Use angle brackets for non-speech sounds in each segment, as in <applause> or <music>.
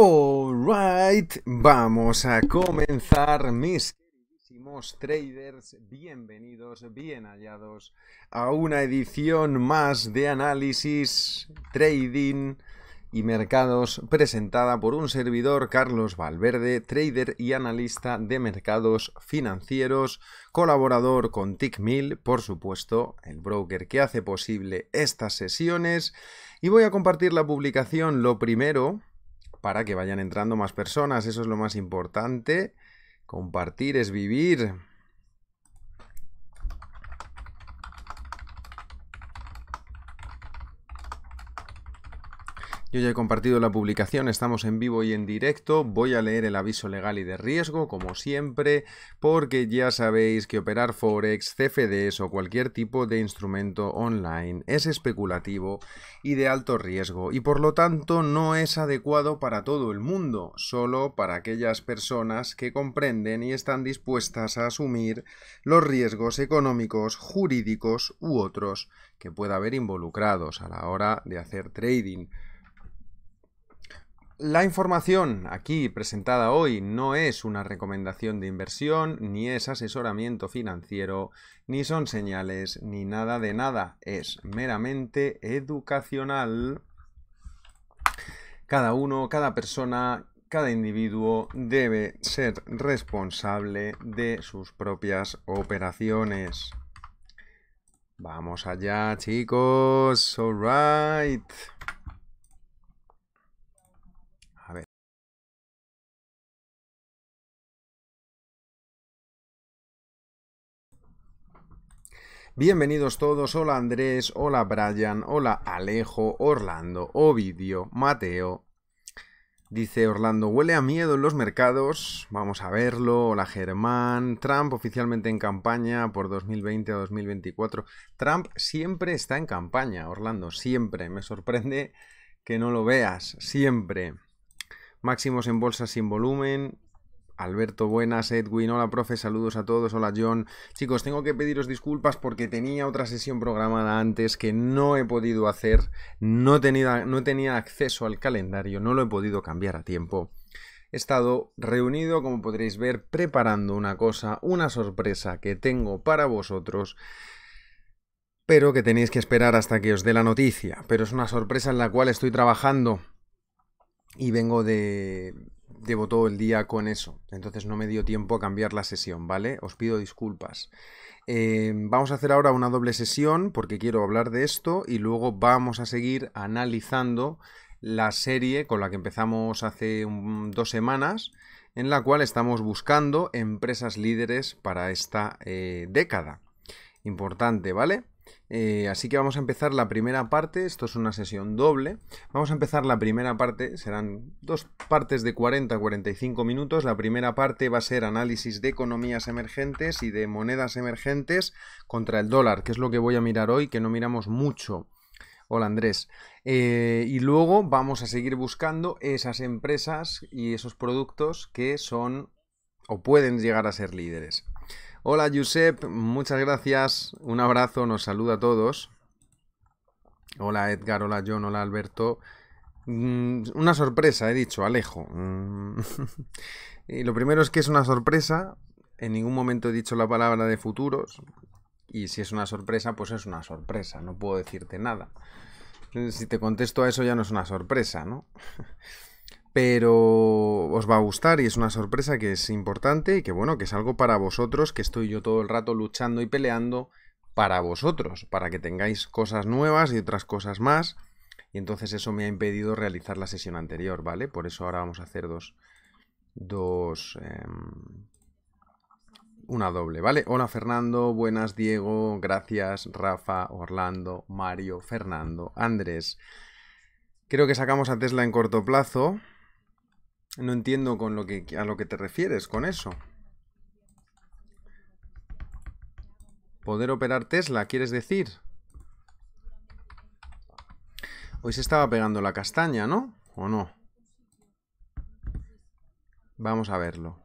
Alright, vamos a comenzar mis queridísimos traders, bienvenidos, bien hallados a una edición más de análisis, trading y mercados presentada por un servidor Carlos Valverde, trader y analista de mercados financieros, colaborador con TickMill, por supuesto, el broker que hace posible estas sesiones. Y voy a compartir la publicación, lo primero, para que vayan entrando más personas. Eso es lo más importante. Compartir es vivir. Yo ya he compartido la publicación, estamos en vivo y en directo. Voy a leer el aviso legal y de riesgo, como siempre, porque ya sabéis que operar Forex, CFDs o cualquier tipo de instrumento online es especulativo y de alto riesgo, y por lo tanto no es adecuado para todo el mundo, solo para aquellas personas que comprenden y están dispuestas a asumir los riesgos económicos, jurídicos u otros que pueda haber involucrados a la hora de hacer trading. La información aquí presentada hoy no es una recomendación de inversión, ni es asesoramiento financiero, ni son señales, ni nada de nada. Es meramente educacional. Cada uno, cada persona, cada individuo debe ser responsable de sus propias operaciones. Vamos allá, chicos. All right. Bienvenidos todos, hola Andrés, hola Brian, hola Alejo, Orlando, Ovidio, Mateo. Dice Orlando, huele a miedo en los mercados, vamos a verlo, hola Germán, Trump oficialmente en campaña por 2020 a 2024. Trump siempre está en campaña, Orlando, siempre, me sorprende que no lo veas, siempre. Máximos en bolsa sin volumen, Alberto, buenas, Edwin, hola profe, saludos a todos, hola John. Chicos, tengo que pediros disculpas porque tenía otra sesión programada antes que no he podido hacer, no tenía, no tenía acceso al calendario, no lo he podido cambiar a tiempo. He estado reunido, como podréis ver, preparando una cosa, una sorpresa que tengo para vosotros pero que tenéis que esperar hasta que os dé la noticia. Pero es una sorpresa en la cual estoy trabajando y vengo de, llevo todo el día con eso, entonces no me dio tiempo a cambiar la sesión, ¿vale? Os pido disculpas. Eh, vamos a hacer ahora una doble sesión porque quiero hablar de esto y luego vamos a seguir analizando la serie con la que empezamos hace dos semanas, en la cual estamos buscando empresas líderes para esta eh, década. Importante, ¿vale? Eh, así que vamos a empezar la primera parte, esto es una sesión doble. Vamos a empezar la primera parte, serán dos partes de 40-45 minutos. La primera parte va a ser análisis de economías emergentes y de monedas emergentes contra el dólar, que es lo que voy a mirar hoy, que no miramos mucho. Hola Andrés. Eh, y luego vamos a seguir buscando esas empresas y esos productos que son o pueden llegar a ser líderes. Hola Josep, muchas gracias. Un abrazo, nos saluda a todos. Hola Edgar, hola John, hola Alberto. Mm, una sorpresa, he dicho, Alejo. Mm. <laughs> y lo primero es que es una sorpresa. En ningún momento he dicho la palabra de futuros. Y si es una sorpresa, pues es una sorpresa. No puedo decirte nada. Si te contesto a eso ya no es una sorpresa, ¿no? <laughs> pero os va a gustar y es una sorpresa que es importante y que bueno, que es algo para vosotros, que estoy yo todo el rato luchando y peleando para vosotros, para que tengáis cosas nuevas y otras cosas más. Y entonces eso me ha impedido realizar la sesión anterior, ¿vale? Por eso ahora vamos a hacer dos... Dos... Em, una doble, ¿vale? Hola Fernando, buenas Diego, gracias Rafa, Orlando, Mario, Fernando, Andrés. Creo que sacamos a Tesla en corto plazo. No entiendo con lo que, a lo que te refieres con eso. Poder operar Tesla, ¿quieres decir? Hoy se estaba pegando la castaña, ¿no? ¿O no? Vamos a verlo.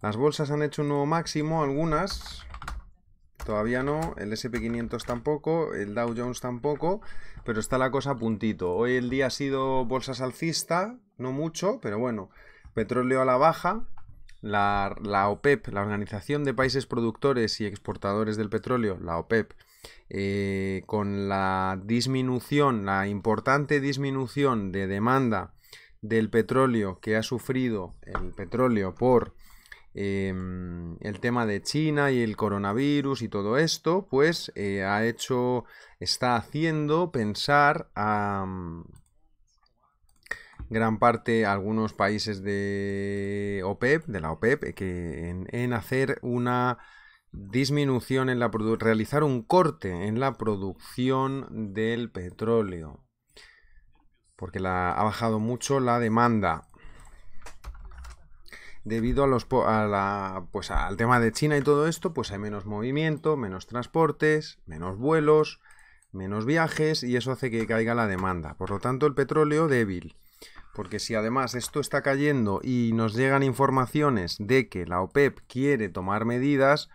Las bolsas han hecho un nuevo máximo, algunas. Todavía no, el SP500 tampoco, el Dow Jones tampoco, pero está la cosa a puntito. Hoy el día ha sido bolsa alcista, no mucho, pero bueno, petróleo a la baja, la, OPEP, e la Organización de Países Productores y Exportadores del Petróleo, la OPEP, e eh, con la disminución, la importante disminución de demanda del petróleo que ha sufrido el petróleo por Em, el tema de China y el coronavirus y todo esto, pues eh, ha hecho, está haciendo pensar a mm, gran parte, algunos países de OPEP, e de la OPEP, e eh, que en, hacer una disminución en la realizar un corte en la producción del petróleo porque ha bajado mucho la demanda debido a los, pues, al tema de China y todo esto, pues hay menos movimiento, menos transportes, menos vuelos, menos viajes y eso hace que caiga la demanda. Por lo tanto, el petróleo débil. Porque si además esto está cayendo y nos llegan informaciones de que la OPEP quiere tomar medidas,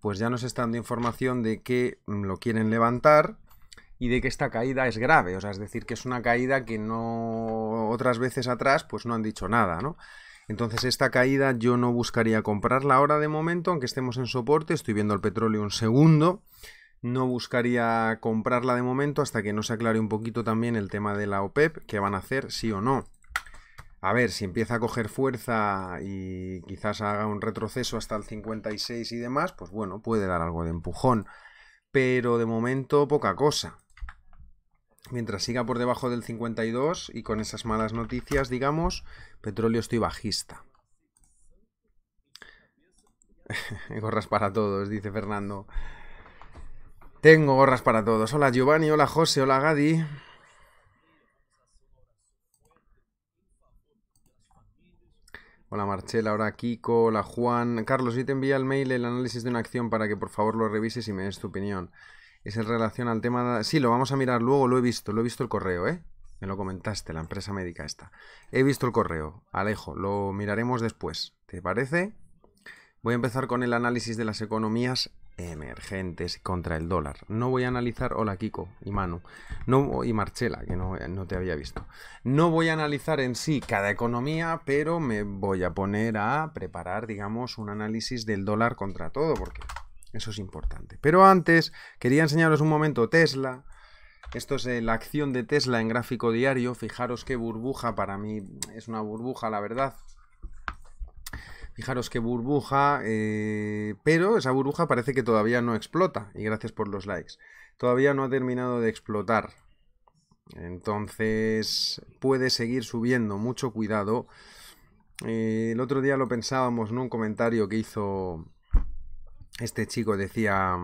pues ya nos están dando información de que lo quieren levantar y de que esta caída es grave. O sea, es decir, que es una caída que no otras veces atrás pues no han dicho nada, ¿no? Entonces esta caída yo no buscaría comprarla ahora de momento, aunque estemos en soporte, estoy viendo el petróleo un segundo, no buscaría comprarla de momento hasta que no se aclare un poquito también el tema de la OPEP, e qué van a hacer sí o no. A ver, si empieza a coger fuerza y quizás haga un retroceso hasta el 56 y demás, pues bueno, puede dar algo de empujón. Pero de momento poca cosa mientras siga por debajo del 52 y con esas malas noticias, digamos, petróleo estoy bajista. <laughs> gorras para todos, dice Fernando. Tengo gorras para todos. Hola Giovanni, hola José, hola Gadi. Hola Marcela, hola Kiko, hola Juan. Carlos, y te envía el mail el análisis de una acción para que por favor lo revises y me des tu opinión. Es en relación al tema... De... Sí, lo vamos a mirar luego, lo he visto, lo he visto el correo, ¿eh? Me lo comentaste, la empresa médica esta. He visto el correo, Alejo, lo miraremos después. ¿Te parece? Voy a empezar con el análisis de las economías emergentes contra el dólar. No voy a analizar, hola Kiko y Manu, no, y Marchela, que no, no, te había visto. No voy a analizar en sí cada economía, pero me voy a poner a preparar, digamos, un análisis del dólar contra todo, porque eso es importante. Pero antes, quería enseñaros un momento Tesla. Esto es eh, la acción de Tesla en gráfico diario. Fijaros qué burbuja, para mí es una burbuja, la verdad. Fijaros qué burbuja, eh, pero esa burbuja parece que todavía no explota. Y gracias por los likes. Todavía no ha terminado de explotar. Entonces puede seguir subiendo, mucho cuidado. Eh, el otro día lo pensábamos en un comentario que hizo este chico decía...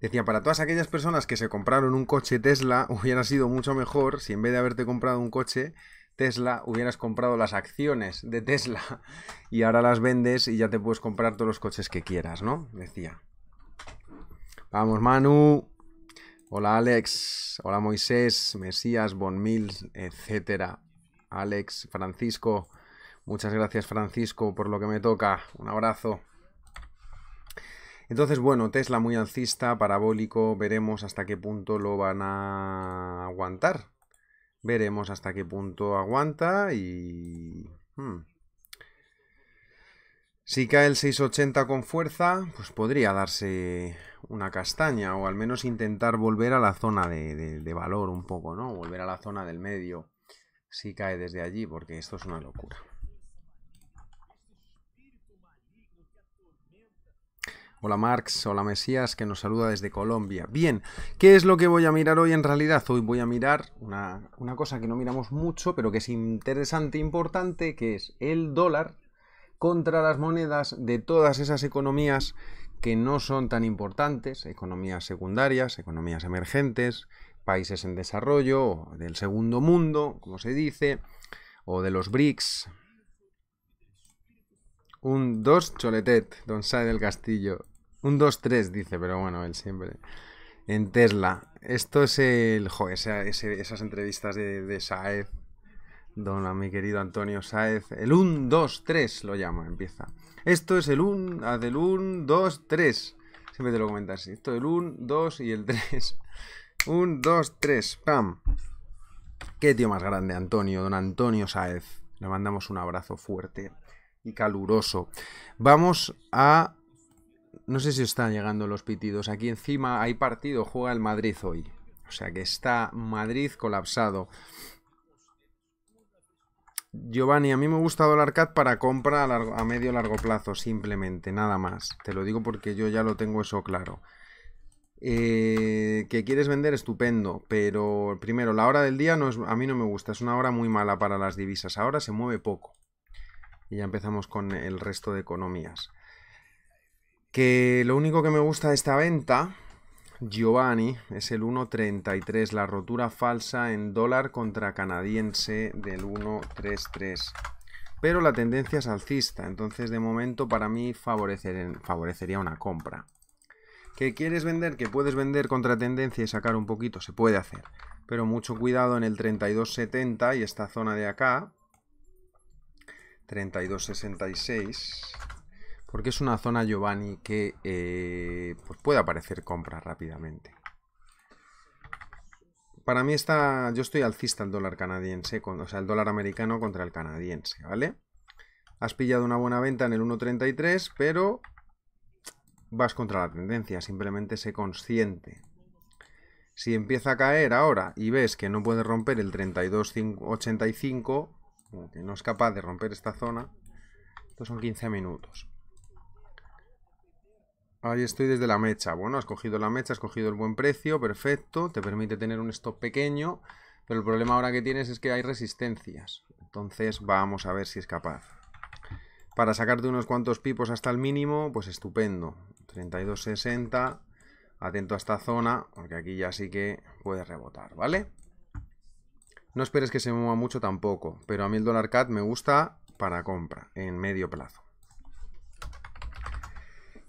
Decía, para todas aquellas personas que se compraron un coche Tesla, <laughs> hubiera sido mucho mejor si en vez de haberte comprado un coche Tesla, hubieras comprado las acciones de Tesla <laughs> y ahora las vendes y ya te puedes comprar todos los coches que quieras, ¿no? Decía. Vamos, Manu. Hola, Alex. Hola, Moisés, Mesías, Bonmil, etcétera. Alex, Francisco. Muchas gracias, Francisco, por lo que me toca. Un abrazo. Entonces, bueno, Tesla muy alcista, parabólico, veremos hasta qué punto lo van a aguantar. Veremos hasta qué punto aguanta y... Hmm. Si cae el 680 con fuerza, pues podría darse una castaña o al menos intentar volver a la zona de valor un poco, ¿no? Volver a la zona del medio si cae desde allí, porque esto es una locura. Hola Marx, hola Mesías, que nos saluda desde Colombia. Bien, ¿qué es lo que voy a mirar hoy en realidad? Hoy voy a mirar una, cosa que no miramos mucho, pero que es interesante e importante, que es el dólar contra las monedas de todas esas economías que no son tan importantes, economías secundarias, economías emergentes, países en desarrollo, del segundo mundo, como se dice, o de los BRICS. Un dos choletet, don Sae del Castillo. Un 2-3 dice, pero bueno, él siempre. En Tesla. Esto es el. Joder, esa, esas entrevistas de, de Saez. Don a mi querido Antonio Saez. El 1, 2, 3 lo llama, empieza. Esto es el 1, haz 1, 2, 3. Siempre te lo comentas. Esto el 1, 2 y el 3. 1, 2, 3. ¡Pam! Qué tío más grande, Antonio, don Antonio Saez. Le mandamos un abrazo fuerte y caluroso. Vamos a no sé si están llegando los pitidos. Aquí encima hay partido, juega el Madrid hoy. O sea que está Madrid colapsado. Giovanni, a mí me gusta el para compra a, medio a medio largo plazo, simplemente, nada más. Te lo digo porque yo ya lo tengo eso claro. Eh, que quieres vender, estupendo, pero primero, la hora del día no es, a mí no me gusta, es una hora muy mala para las divisas. Ahora se mueve poco. Y ya empezamos con el resto de economías. Que lo único que me gusta de esta venta, Giovanni, es el 1.33, la rotura falsa en dólar contra canadiense del 1.33. Pero la tendencia es alcista, entonces de momento para mí favorecería una compra. ¿Que quieres vender? Que puedes vender contra tendencia y sacar un poquito, se puede hacer. Pero mucho cuidado en el 32.70 y esta zona de acá. 32.66 porque es una zona, Giovanni, que eh, pues puede aparecer compra rápidamente. Para mí está, yo estoy alcista al dólar canadiense, o sea, el dólar americano contra el canadiense, ¿vale? Has pillado una buena venta en el 1.33, pero vas contra la tendencia, simplemente sé consciente. Si empieza a caer ahora y ves que no puede romper el 32.85, que no es capaz de romper esta zona, estos son 15 minutos. Ahí estoy desde la mecha. Bueno, has cogido la mecha, has cogido el buen precio, perfecto. Te permite tener un stop pequeño, pero el problema ahora que tienes es que hay resistencias. Entonces vamos a ver si es capaz. Para sacarte unos cuantos pipos hasta el mínimo, pues estupendo. 32.60, atento a esta zona, porque aquí ya sí que puede rebotar, ¿vale? No esperes que se mueva mucho tampoco, pero a mí el dólar CAT me gusta para compra, en medio plazo.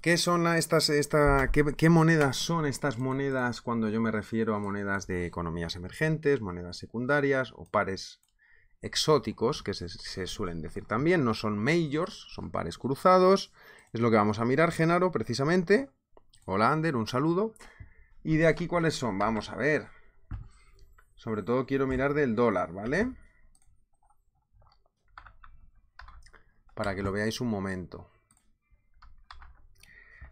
¿Qué son estas, esta, qué, monedas son estas monedas cuando yo me refiero a monedas de economías emergentes, monedas secundarias o pares exóticos, que se, se suelen decir también? No son majors, son pares cruzados. Es lo que vamos a mirar, Genaro, precisamente. Hola, Ander, un saludo. ¿Y de aquí cuáles son? Vamos a ver. Sobre todo quiero mirar del dólar, ¿vale? Para que lo veáis un momento.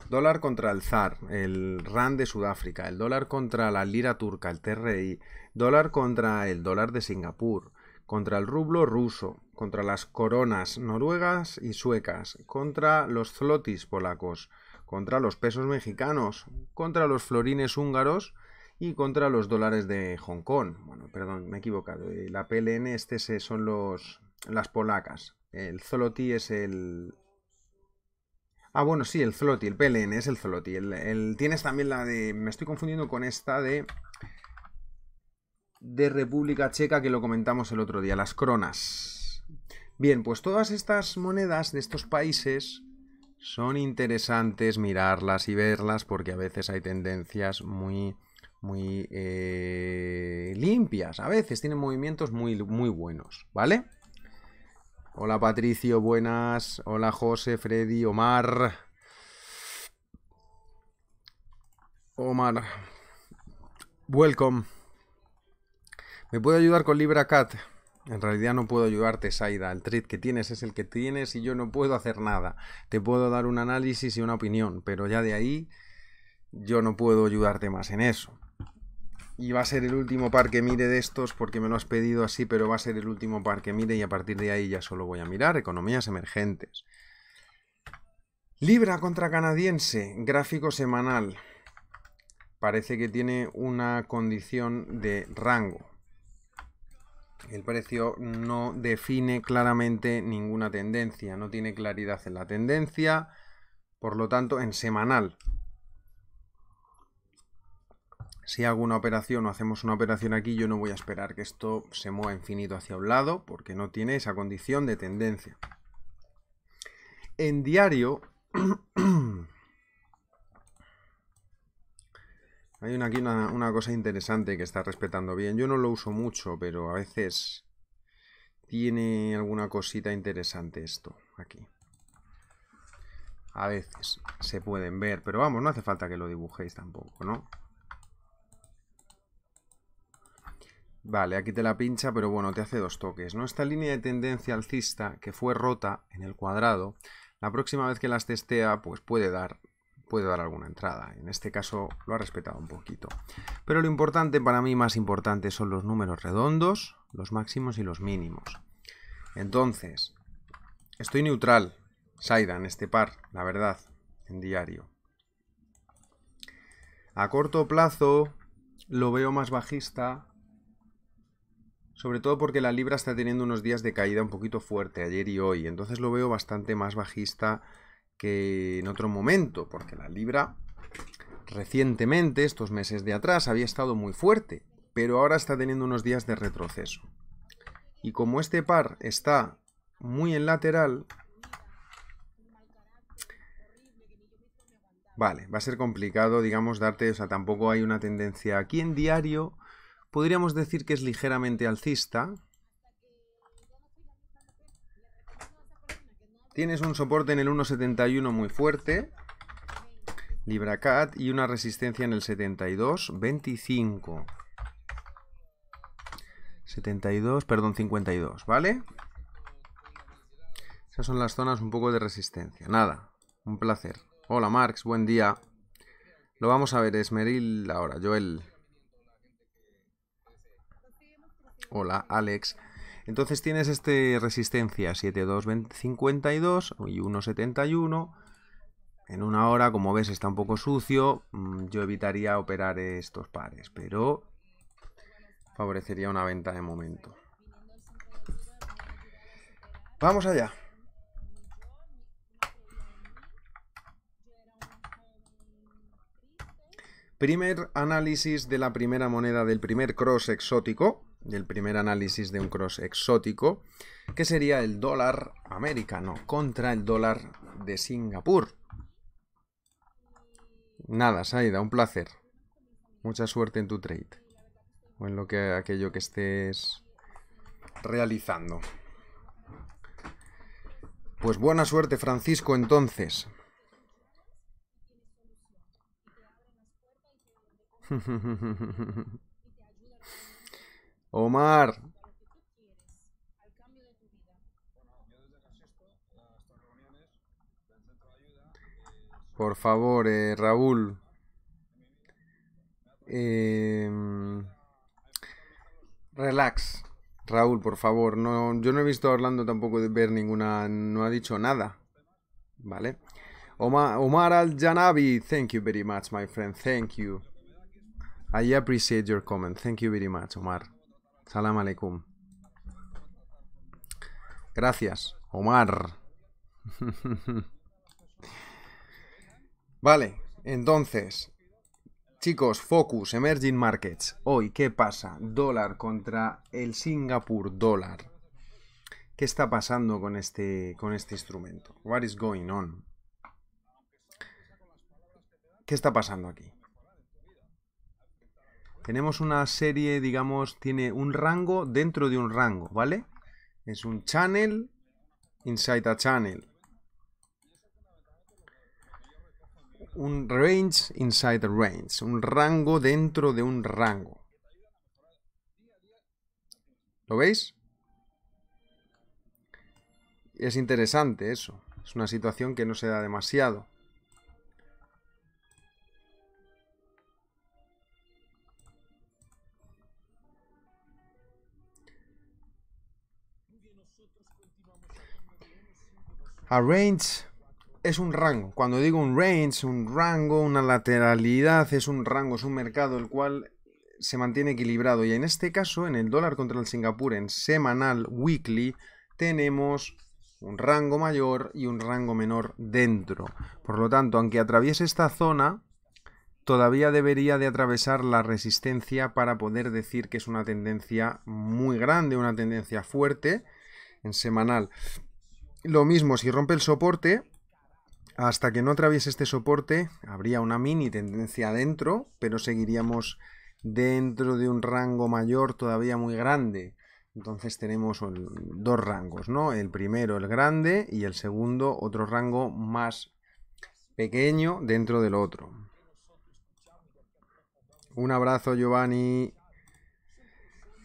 Dólar contra el ZAR, el RAN de Sudáfrica, el dólar contra la lira turca, el TRI, dólar contra el dólar de Singapur, contra el rublo ruso, contra las coronas noruegas y suecas, contra los zlotis polacos, contra los pesos mexicanos, contra los florines húngaros y contra los dólares de Hong Kong. Bueno, perdón, me he equivocado. Eh, la PLN, este son los, las polacas. El zloty es el, Ah, bueno, sí, el Zloty, el PLN es el Zloty. El, tienes también la de... Me estoy confundiendo con esta de... De República Checa que lo comentamos el otro día, las cronas. Bien, pues todas estas monedas de estos países son interesantes mirarlas y verlas porque a veces hay tendencias muy muy eh, limpias a veces tienen movimientos muy muy buenos vale Hola Patricio, buenas. Hola José, Freddy, Omar. Omar. Welcome. ¿Me puedo ayudar con LibraCat? En realidad no puedo ayudarte, Saida. El trade que tienes es el que tienes y yo no puedo hacer nada. Te puedo dar un análisis y una opinión, pero ya de ahí yo no puedo ayudarte más en eso. Y va a ser el último par que mire de estos porque me lo has pedido así, pero va a ser el último par que mire y a partir de ahí ya solo voy a mirar economías emergentes. Libra contra canadiense, gráfico semanal. Parece que tiene una condición de rango. El precio no define claramente ninguna tendencia, no tiene claridad en la tendencia, por lo tanto en semanal si hago una operación o hacemos una operación aquí, yo no voy a esperar que esto se mueva infinito hacia un lado, porque no tiene esa condición de tendencia. En diario, <clears throat> hay una, aquí una, una cosa interesante que está respetando bien. Yo no lo uso mucho, pero a veces tiene alguna cosita interesante esto aquí. A veces se pueden ver, pero vamos, no hace falta que lo dibujéis tampoco, ¿no? Vale, aquí te la pincha, pero bueno, te hace dos toques, ¿no? Esta línea de tendencia alcista que fue rota en el cuadrado, la próxima vez que las testea, pues puede dar, puede dar alguna entrada. En este caso lo ha respetado un poquito. Pero lo importante, para mí más importante, son los números redondos, los máximos y los mínimos. Entonces, estoy neutral, Saida, en este par, la verdad, en diario. A corto plazo lo veo más bajista sobre todo porque la libra está teniendo unos días de caída un poquito fuerte ayer y hoy. Entonces lo veo bastante más bajista que en otro momento. Porque la libra recientemente, estos meses de atrás, había estado muy fuerte. Pero ahora está teniendo unos días de retroceso. Y como este par está muy en lateral... Vale, va a ser complicado, digamos, darte... O sea, tampoco hay una tendencia aquí en diario podríamos decir que es ligeramente alcista. Tienes un soporte en el 1.71 muy fuerte, LibraCat y una resistencia en el 72, 25. 72, perdón, 52, ¿vale? Esas son las zonas un poco de resistencia. Nada, un placer. Hola Marx, buen día. Lo vamos a ver, Esmeril ahora, Joel. Hola, Alex. Entonces tienes este resistencia 7252 y 171. En una hora, como ves, está un poco sucio. Mm, yo evitaría operar estos pares, pero favorecería una venta de momento. Vamos allá. Primer análisis de la primera moneda del primer cross exótico del primer análisis de un cross exótico, que sería el dólar americano contra el dólar de Singapur. Nada, Saida, un placer. Mucha suerte en tu trade o en lo que aquello que estés realizando. Pues buena suerte, Francisco, entonces. <laughs> Omar. Por favor, eh, Raúl. Em, relax. Raúl, por favor. No, yo no he visto a Orlando tampoco de ver ninguna. No ha dicho nada. ¿Vale? Omar, Omar Al-Janabi, thank you very much, my friend. Thank you. I appreciate your comment. Thank you very much, Omar. Salam aleikum. Gracias, Omar. <laughs> vale, entonces, chicos, focus, emerging markets. Hoy, ¿qué pasa? Dólar contra el Singapur dólar. ¿Qué está pasando con este, con este instrumento? What is going on? ¿Qué está pasando aquí? tenemos una serie, digamos, tiene un rango dentro de un rango, ¿vale? Es un channel inside a channel. Un range inside a range. Un rango dentro de un rango. ¿Lo veis? Es interesante eso. Es una situación que no se da demasiado. A range es un rango. Cuando digo un range, un rango, una lateralidad, es un rango, es un mercado el cual se mantiene equilibrado. Y en este caso, en el dólar contra el Singapur en semanal, weekly, tenemos un rango mayor y un rango menor dentro. Por lo tanto, aunque atraviese esta zona, todavía debería de atravesar la resistencia para poder decir que es una tendencia muy grande, una tendencia fuerte en semanal. Lo mismo, si rompe el soporte, hasta que no atraviese este soporte, habría una mini tendencia adentro, pero seguiríamos dentro de un rango mayor todavía muy grande. Entonces tenemos dos rangos, ¿no? El primero, el grande, y el segundo, otro rango más pequeño dentro del otro. Un abrazo, Giovanni.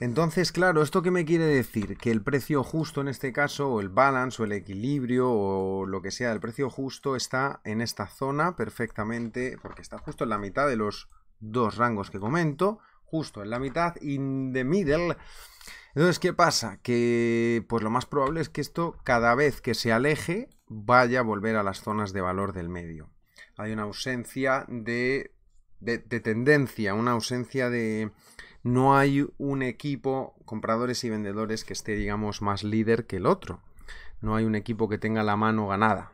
Entonces, claro, ¿esto qué me quiere decir? Que el precio justo en este caso, o el balance, o el equilibrio, o lo que sea, el precio justo está en esta zona perfectamente, porque está justo en la mitad de los dos rangos que comento, justo en la mitad, in the middle. Entonces, ¿qué pasa? Que pues lo más probable es que esto, cada vez que se aleje, vaya a volver a las zonas de valor del medio. Hay una ausencia de, de tendencia, una ausencia de no hay un equipo, compradores y vendedores, que esté, digamos, más líder que el otro. No hay un equipo que tenga la mano ganada.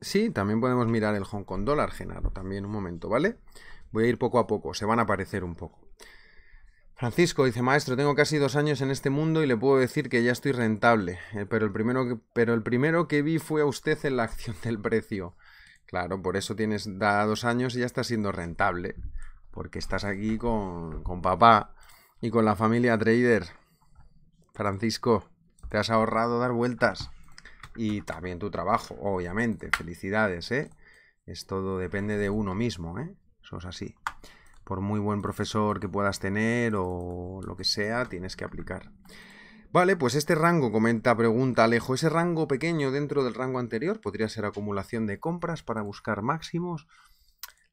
Sí, también podemos mirar el Hong Kong dólar, Genaro, también un momento, ¿vale? Voy a ir poco a poco, se van a aparecer un poco. Francisco dice, maestro, tengo casi dos años en este mundo y le puedo decir que ya estoy rentable, eh, pero el primero que, pero el primero que vi fue a usted en la acción del precio. Claro, por eso tienes, da dos años y ya estás siendo rentable, porque estás aquí con, con papá y con la familia trader. Francisco, te has ahorrado dar vueltas y también tu trabajo, obviamente. Felicidades, ¿eh? Es todo depende de uno mismo, ¿eh? Eso es así. Por muy buen profesor que puedas tener o lo que sea, tienes que aplicar. Vale, pues este rango, comenta, pregunta Alejo, ese rango pequeño dentro del rango anterior podría ser acumulación de compras para buscar máximos.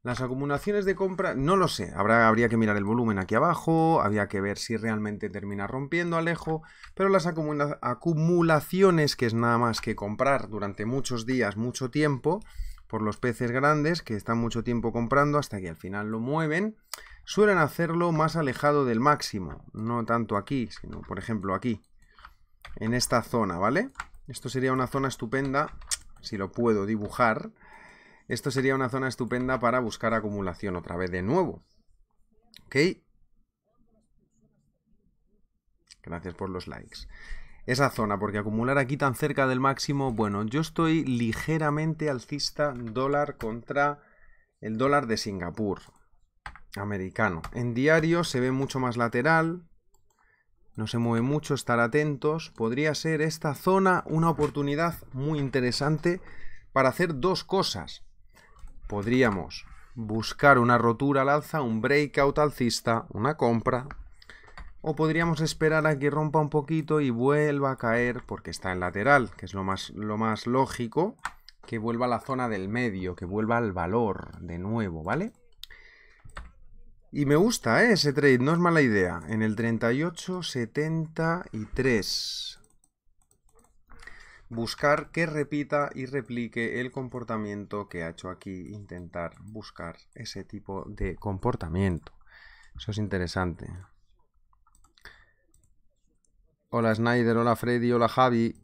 Las acumulaciones de compra, no lo sé, Habrá, habría que mirar el volumen aquí abajo, había que ver si realmente termina rompiendo Alejo, pero las acumulaciones, que es nada más que comprar durante muchos días, mucho tiempo, por los peces grandes que están mucho tiempo comprando hasta que al final lo mueven, suelen hacerlo más alejado del máximo, no tanto aquí, sino por ejemplo aquí, en esta zona, ¿vale? Esto sería una zona estupenda, si lo puedo dibujar, esto sería una zona estupenda para buscar acumulación otra vez de nuevo. ¿Ok? Gracias por los likes. Esa zona, porque acumular aquí tan cerca del máximo, bueno, yo estoy ligeramente alcista dólar contra el dólar de Singapur americano. En diario se ve mucho más lateral, no se mueve mucho, estar atentos. Podría ser esta zona una oportunidad muy interesante para hacer dos cosas. Podríamos buscar una rotura al alza, un breakout alcista, una compra. O podríamos esperar a que rompa un poquito y vuelva a caer porque está en lateral, que es lo más, lo más lógico, que vuelva a la zona del medio, que vuelva al valor de nuevo, ¿vale? Y me gusta ¿eh? ese trade, no es mala idea. En el 38.73, Buscar que repita y replique el comportamiento que ha hecho aquí. Intentar buscar ese tipo de comportamiento. Eso es interesante. Hola Snyder, hola Freddy, hola Javi.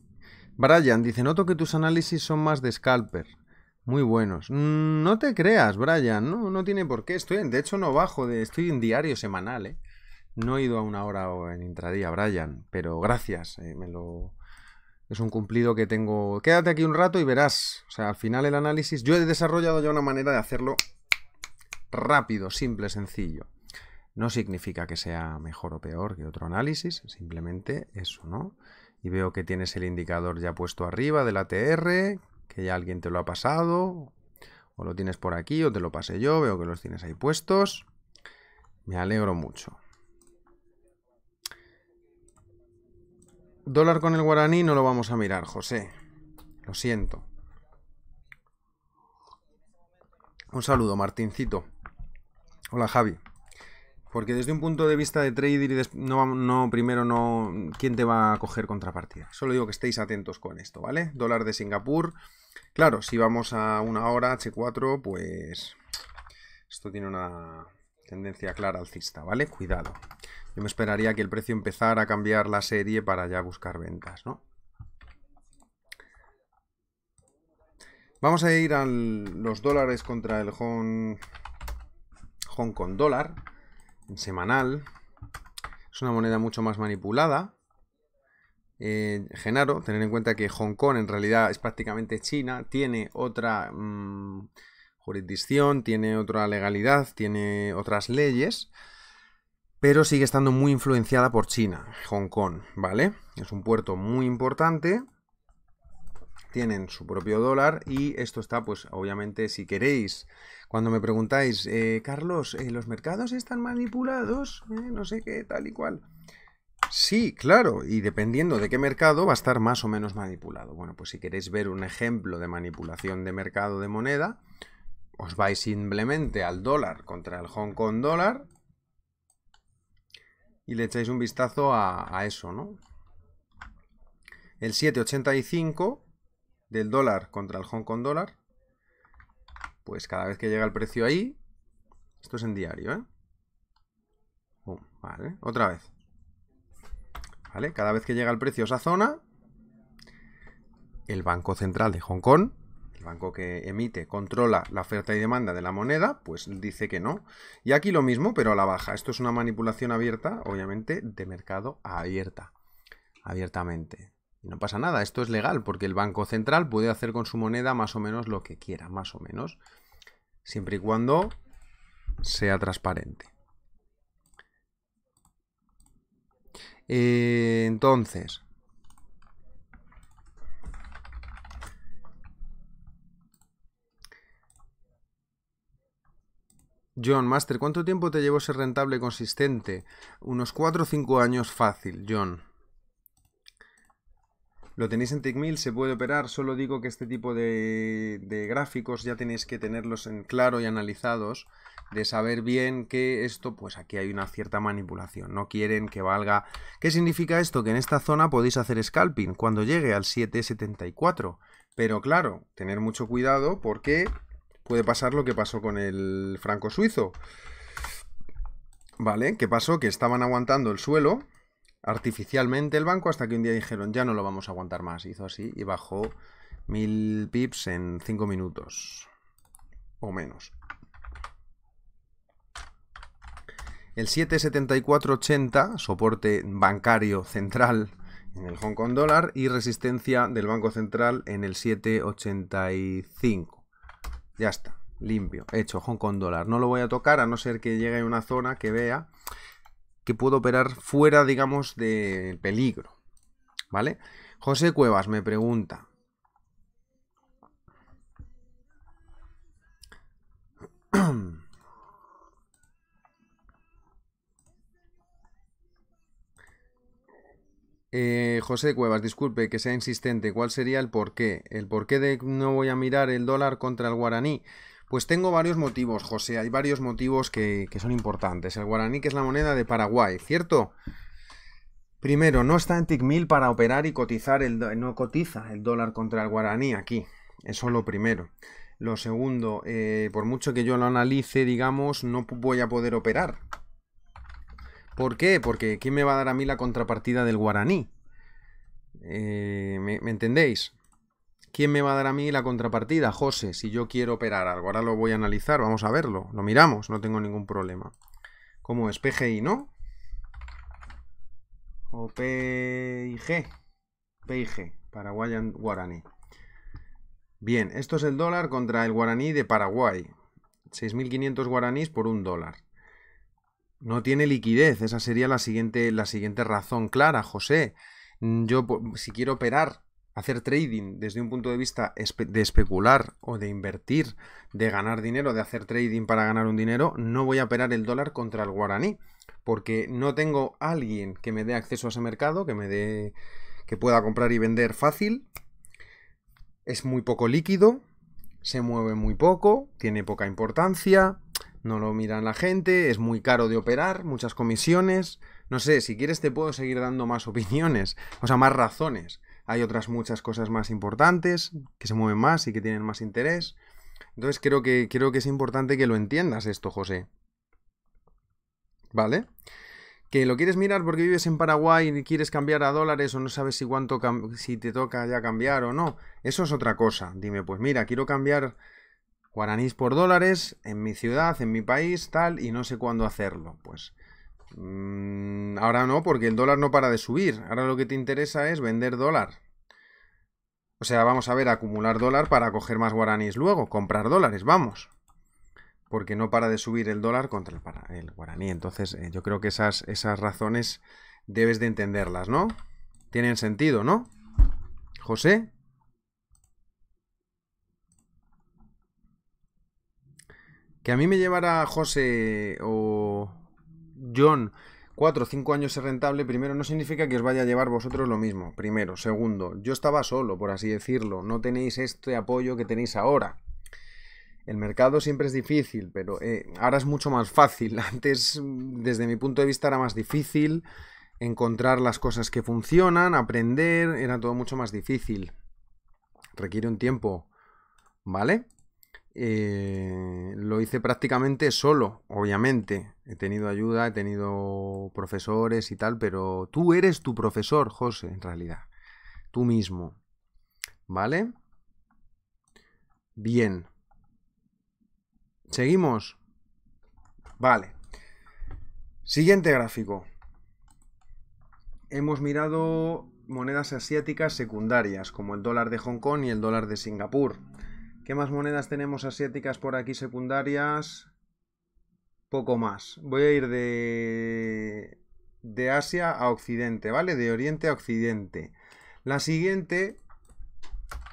Brian dice, noto que tus análisis son más de scalper. Muy buenos. Mm, no te creas, Brian, no, tiene por qué. Estoy, de hecho, no bajo, de, estoy en diario semanal, ¿eh? No he ido a una hora o en intradía, Brian, pero gracias, eh, me lo... Es un cumplido que tengo. Quédate aquí un rato y verás. O sea, al final el análisis. Yo he desarrollado ya una manera de hacerlo rápido, simple, sencillo. No significa que sea mejor o peor que otro análisis, simplemente eso, ¿no? Y veo que tienes el indicador ya puesto arriba del ATR, que ya alguien te lo ha pasado, o lo tienes por aquí, o te lo pasé yo, veo que los tienes ahí puestos. Me alegro mucho. Dólar con el guaraní no lo vamos a mirar, José. Lo siento. Un saludo, Martincito. Hola, Javi. Porque desde un punto de vista de trader no, primero no, ¿quién te va a coger contrapartida? Solo digo que estéis atentos con esto, ¿vale? Dólar de Singapur. Claro, si vamos a una hora H4, pues esto tiene una tendencia clara alcista, ¿vale? Cuidado. Yo me esperaría que el precio empezara a cambiar la serie para ya buscar ventas, ¿no? Vamos a ir a los dólares contra el Hong Kong dólar semanal. Es una moneda mucho más manipulada. Eh, Genaro, tener en cuenta que Hong Kong en realidad es prácticamente China, tiene otra mm, jurisdicción, tiene otra legalidad, tiene otras leyes, pero sigue estando muy influenciada por China, Hong Kong, ¿vale? Es un puerto muy importante tienen su propio dólar y esto está, pues obviamente, si queréis, cuando me preguntáis, eh, Carlos, eh, ¿los mercados están manipulados? Eh, no sé qué, tal y cual. Sí, claro, y dependiendo de qué mercado va a estar más o menos manipulado. Bueno, pues si queréis ver un ejemplo de manipulación de mercado de moneda, os vais simplemente al dólar contra el Hong Kong dólar y le echáis un vistazo a, a eso, ¿no? El 785 del dólar contra el Hong Kong dólar, pues cada vez que llega el precio ahí, esto es en diario, ¿eh? vale, otra vez. ¿Vale? Cada vez que llega el precio a esa zona, el Banco Central de Hong Kong, el banco que emite, controla la oferta y demanda de la moneda, pues dice que no. Y aquí lo mismo, pero a la baja. Esto es una manipulación abierta, obviamente, de mercado abierta, abiertamente no pasa nada, esto es legal porque el Banco Central puede hacer con su moneda más o menos lo que quiera, más o menos, siempre y cuando sea transparente. Eh, entonces, John, Master, ¿cuánto tiempo te llevó ser rentable consistente? Unos 4 o 5 años fácil, John. Lo tenéis en TICMIL, se puede operar, solo digo que este tipo de, gráficos ya tenéis que tenerlos en claro y analizados, de saber bien que esto, pues aquí hay una cierta manipulación, no quieren que valga... ¿Qué significa esto? Que en esta zona podéis hacer scalping cuando llegue al 774, pero claro, tener mucho cuidado porque puede pasar lo que pasó con el franco suizo. ¿Vale? ¿Qué pasó? Que estaban aguantando el suelo, artificialmente el banco hasta que un día dijeron ya no lo vamos a aguantar más. Hizo así y bajó mil pips en 5 minutos o menos. El 77480, soporte bancario central en el Hong Kong dólar y resistencia del Banco Central en el 785. Ya está, limpio, hecho Hong Kong dólar. No lo voy a tocar a no ser que llegue a una zona que vea que puedo operar fuera, digamos, de peligro. ¿Vale? José Cuevas me pregunta. <clears throat> Eh, José Cuevas, disculpe que sea insistente, ¿cuál sería el porqué? El porqué de no voy a mirar el dólar contra el guaraní. Pues tengo varios motivos, José. Hay varios motivos que, son importantes. El guaraní, que es la moneda de Paraguay, ¿cierto? Primero, no está en TICMIL para operar y cotizar, el, no cotiza el dólar contra el guaraní aquí. Eso es lo primero. Lo segundo, eh, por mucho que yo lo analice, digamos, no voy a poder operar. ¿Por qué? Porque ¿quién me va a dar a mí la contrapartida del guaraní? Eh, ¿Me entendéis? ¿Quién me va a dar a mí la contrapartida? José, si yo quiero operar algo. Ahora lo voy a analizar, vamos a verlo. Lo miramos, no tengo ningún problema. ¿Cómo es? PGI, ¿no? O PIG. PIG, Paraguayan Guaraní. Bien, esto es el dólar contra el guaraní de Paraguay. 6.500 guaraníes por un dólar. No tiene liquidez, esa sería la siguiente, la siguiente razón clara, José. Mm, yo, si quiero operar hacer trading desde un punto de vista de especular o de invertir, de ganar dinero, de hacer trading para ganar un dinero, no voy a operar el dólar contra el guaraní, porque no tengo alguien que me dé acceso a ese mercado, que me dé que pueda comprar y vender fácil. Es muy poco líquido, se mueve muy poco, tiene poca importancia, no lo miran la gente, es muy caro de operar, muchas comisiones. No sé, si quieres te puedo seguir dando más opiniones, o sea, más razones hay otras muchas cosas más importantes que se mueven más y que tienen más interés. Entonces creo que, creo que es importante que lo entiendas esto, José. ¿Vale? Que lo quieres mirar porque vives en Paraguay y quieres cambiar a dólares o no sabes si cuánto si te toca ya cambiar o no. Eso es otra cosa. Dime, pues mira, quiero cambiar guaraníes por dólares en mi ciudad, en mi país, tal, y no sé cuándo hacerlo. Pues Mm, ahora no, porque el dólar no para de subir. Ahora lo que te interesa es vender dólar. O sea, vamos a ver, acumular dólar para coger más guaraníes luego, comprar dólares, vamos. Porque no para de subir el dólar contra el, guaraní. Entonces, eh, yo creo que esas, esas razones debes de entenderlas, ¿no? Tienen sentido, ¿no? José. Que a mí me llevara José o John, cuatro o cinco años es rentable, primero no significa que os vaya a llevar vosotros lo mismo, primero. Segundo, yo estaba solo, por así decirlo, no tenéis este apoyo que tenéis ahora. El mercado siempre es difícil, pero eh, ahora es mucho más fácil. <laughs> Antes, desde mi punto de vista, era más difícil encontrar las cosas que funcionan, aprender, era todo mucho más difícil. Requiere un tiempo, ¿vale? Eh, lo hice prácticamente solo, obviamente. He tenido ayuda, he tenido profesores y tal, pero tú eres tu profesor, José, en realidad. Tú mismo. ¿Vale? Bien. Seguimos. Vale. Siguiente gráfico. Hemos mirado monedas asiáticas secundarias, como el dólar de Hong Kong y el dólar de Singapur ¿Qué más monedas tenemos asiáticas por aquí secundarias? Poco más. Voy a ir de, de Asia a Occidente, ¿vale? De Oriente a Occidente. La siguiente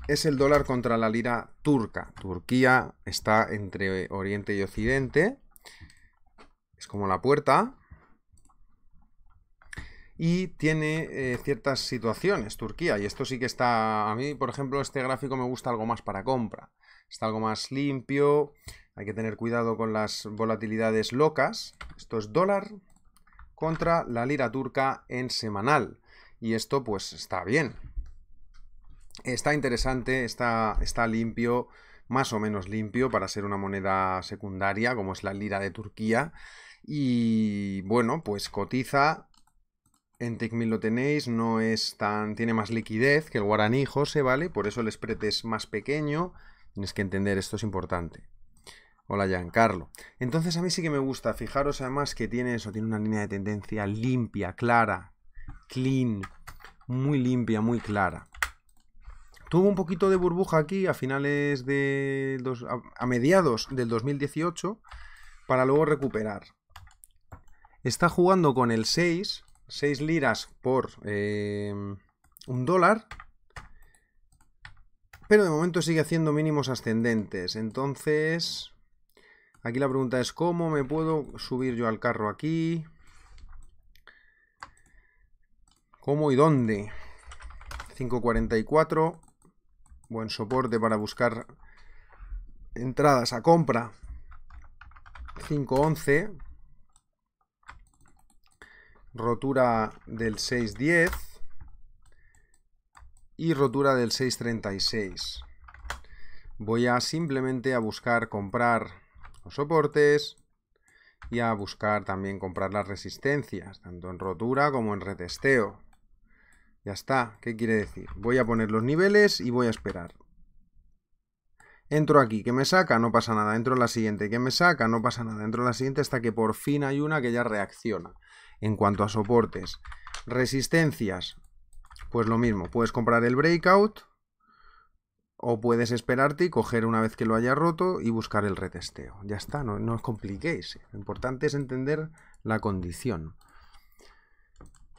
es el dólar contra la lira turca. Turquía está entre Oriente y Occidente. Es como la puerta. Y tiene eh, ciertas situaciones, Turquía. Y esto sí que está... A mí, por ejemplo, este gráfico me gusta algo más para compra está algo más limpio. Hay que tener cuidado con las volatilidades locas. Esto es dólar contra la lira turca en semanal. Y esto pues está bien. Está interesante, está, está limpio, más o menos limpio para ser una moneda secundaria como es la lira de Turquía. Y bueno, pues cotiza. En TICMIL lo tenéis, no es tan. tiene más liquidez que el guaraní José, ¿vale? Por eso el spread es más pequeño. Tienes que entender, esto es importante. Hola Giancarlo. Entonces a mí sí que me gusta. Fijaros además que tiene eso, tiene una línea de tendencia limpia, clara, clean, muy limpia, muy clara. Tuvo un poquito de burbuja aquí a finales de... Dos, a mediados del 2018 para luego recuperar. Está jugando con el 6, 6 liras por eh, un dólar pero de momento sigue haciendo mínimos ascendentes. Entonces, aquí la pregunta es ¿cómo me puedo subir yo al carro aquí? ¿Cómo y dónde? 5.44. Buen soporte para buscar entradas a compra. 5.11. Rotura del 6.10 y rotura del 636. Voy a simplemente a buscar comprar los soportes y a buscar también comprar las resistencias, tanto en rotura como en retesteo. Ya está, ¿qué quiere decir? Voy a poner los niveles y voy a esperar. Entro aquí, que me saca, no pasa nada. Entro en la siguiente, que me saca, no pasa nada. Entro en la siguiente hasta que por fin hay una que ya reacciona. En cuanto a soportes, resistencias, pues lo mismo, puedes comprar el breakout o puedes esperarte y coger una vez que lo haya roto y buscar el retesteo. Ya está, no, os compliquéis. ¿eh? Lo importante es entender la condición.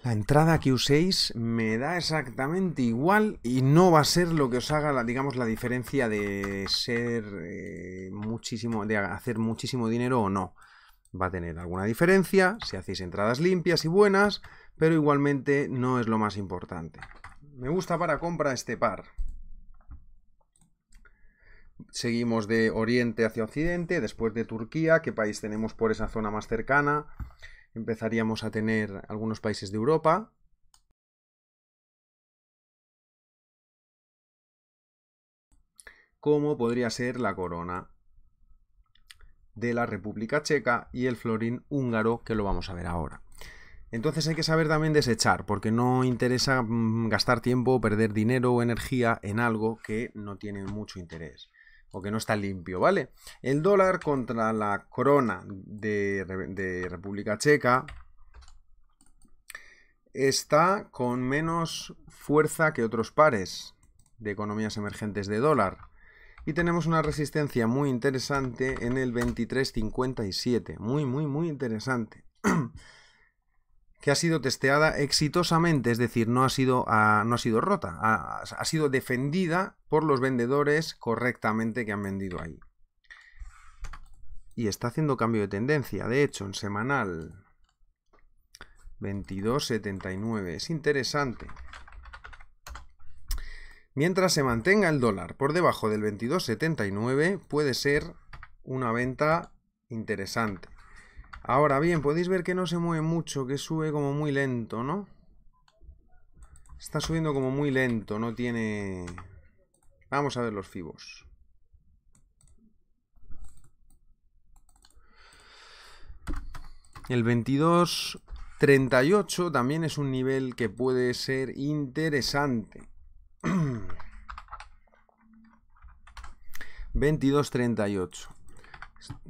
La entrada que uséis me da exactamente igual y no va a ser lo que os haga, la, digamos, la diferencia de ser eh, muchísimo, de hacer muchísimo dinero o no. Va a tener alguna diferencia si hacéis entradas limpias y buenas, pero igualmente no es lo más importante. Me gusta para compra este par. Seguimos de oriente hacia occidente, después de Turquía, qué país tenemos por esa zona más cercana. Empezaríamos a tener algunos países de Europa, como podría ser la corona de la República Checa y el florín húngaro, que lo vamos a ver ahora. Entonces hay que saber también desechar, porque no interesa mm, gastar tiempo, perder dinero o energía en algo que no tiene mucho interés o que no está limpio, ¿vale? El dólar contra la corona de, de República Checa está con menos fuerza que otros pares de economías emergentes de dólar. Y tenemos una resistencia muy interesante en el 23.57, muy, muy, muy interesante. <clears throat> que ha sido testeada exitosamente, es decir, no ha sido, ah, no ha sido rota, ha, ha sido defendida por los vendedores correctamente que han vendido ahí. Y está haciendo cambio de tendencia, de hecho, en semanal 22.79, es interesante. Mientras se mantenga el dólar por debajo del 22.79, puede ser una venta interesante. Ahora bien, podéis ver que no se mueve mucho, que sube como muy lento, ¿no? Está subiendo como muy lento, no tiene... Vamos a ver los fibos. El 22.38 también es un nivel que puede ser interesante. 22.38. <clears throat>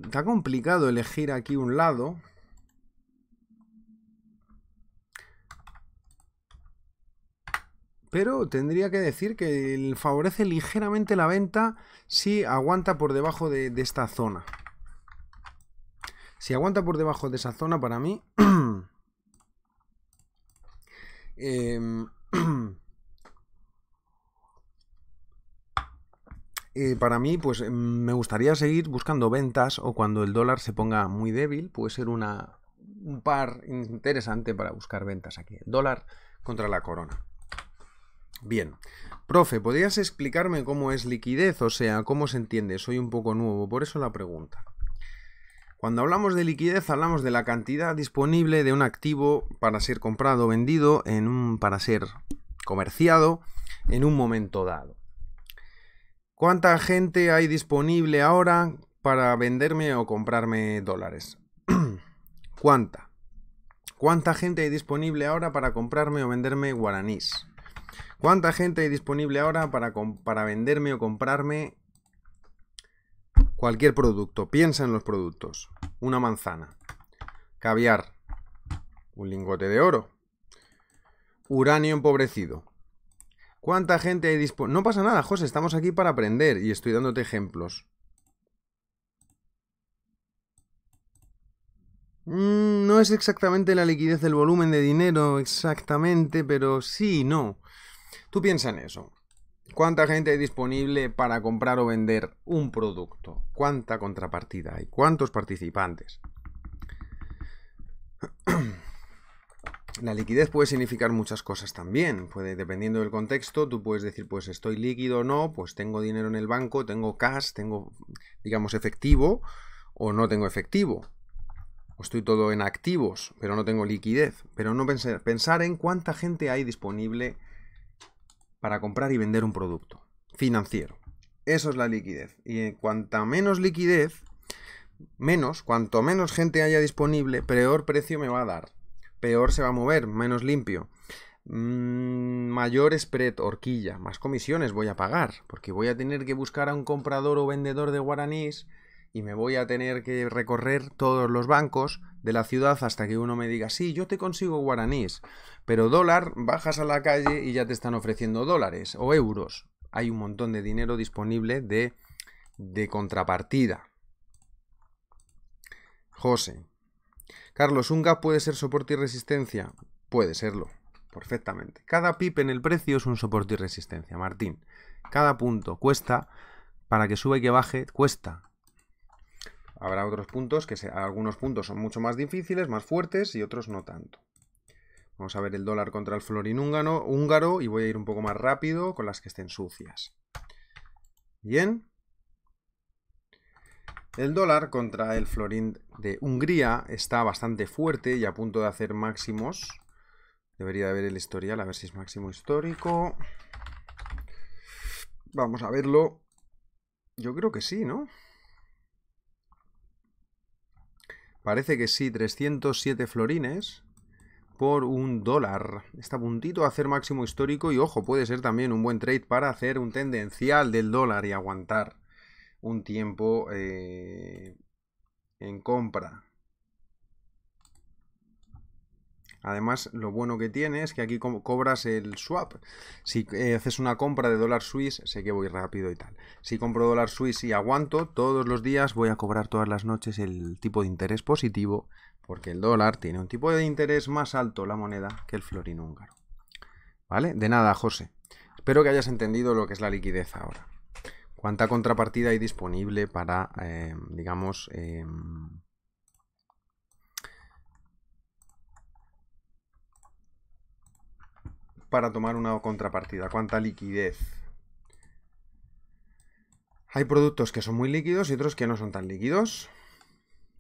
Está complicado elegir aquí un lado. Pero tendría que decir que favorece ligeramente la venta si aguanta por debajo de, esta zona. Si aguanta por debajo de esa zona, para mí... <clears throat> Em, <clears throat> Eh, para mí, pues mm, me gustaría seguir buscando ventas o cuando el dólar se ponga muy débil, puede ser un par interesante para buscar ventas aquí. dólar contra la corona. Bien. Profe, ¿podrías explicarme cómo es liquidez? O sea, ¿cómo se entiende? Soy un poco nuevo, por eso la pregunta. Cuando hablamos de liquidez, hablamos de la cantidad disponible de un activo para ser comprado o vendido, en un, para ser comerciado en un momento dado. ¿Cuánta gente hay disponible ahora para venderme o comprarme dólares? <clears throat> ¿Cuánta? ¿Cuánta gente hay disponible ahora para comprarme o venderme guaranís? ¿Cuánta gente hay disponible ahora para, para venderme o comprarme cualquier producto? Piensa en los productos. Una manzana, caviar, un lingote de oro, uranio empobrecido, ¿Cuánta gente hay disponible? No pasa nada, José, estamos aquí para aprender y estoy dándote ejemplos. Mm, no es exactamente la liquidez del volumen de dinero, exactamente, pero sí, no. Tú piensa en eso. ¿Cuánta gente hay disponible para comprar o vender un producto? ¿Cuánta contrapartida hay? ¿Cuántos participantes? <clears throat> La liquidez puede significar muchas cosas también. Puede, dependiendo del contexto, tú puedes decir, pues estoy líquido o no, pues tengo dinero en el banco, tengo cash, tengo, digamos, efectivo o no tengo efectivo. O estoy todo en activos, pero no tengo liquidez. Pero no pensar, pensar en cuánta gente hay disponible para comprar y vender un producto financiero. Eso es la liquidez. Y eh, cuanta menos liquidez, menos, cuanto menos gente haya disponible, peor precio me va a dar peor se va a mover, menos limpio. Mm, mayor spread, horquilla, más comisiones voy a pagar, porque voy a tener que buscar a un comprador o vendedor de guaraníes y me voy a tener que recorrer todos los bancos de la ciudad hasta que uno me diga, sí, yo te consigo guaraníes. pero dólar, bajas a la calle y ya te están ofreciendo dólares o euros. Hay un montón de dinero disponible de, de contrapartida. José, Carlos, ¿un gap puede ser soporte y resistencia? Puede serlo, perfectamente. Cada pip en el precio es un soporte y resistencia, Martín. Cada punto cuesta, para que suba y que baje, cuesta. Habrá otros puntos, que se, algunos puntos son mucho más difíciles, más fuertes y otros no tanto. Vamos a ver el dólar contra el florín húngaro, húngaro y voy a ir un poco más rápido con las que estén sucias. Bien, el dólar contra el florín de Hungría está bastante fuerte y a punto de hacer máximos. Debería haber ver el historial, a ver si es máximo histórico. Vamos a verlo. Yo creo que sí, ¿no? Parece que sí, 307 florines por un dólar. Está a puntito a hacer máximo histórico y ojo, puede ser también un buen trade para hacer un tendencial del dólar y aguantar un tiempo eh, en compra. Además, lo bueno que tiene es que aquí cobras el swap. Si eh, haces una compra de dólar suizo sé que voy rápido y tal. Si compro dólar suizo y aguanto, todos los días voy a cobrar todas las noches el tipo de interés positivo, porque el dólar tiene un tipo de interés más alto la moneda que el florín húngaro. ¿Vale? De nada, José. Espero que hayas entendido lo que es la liquidez ahora. ¿Cuánta contrapartida hay disponible para, eh, digamos, em, para tomar una contrapartida? ¿Cuánta liquidez? Hay productos que son muy líquidos y otros que no son tan líquidos.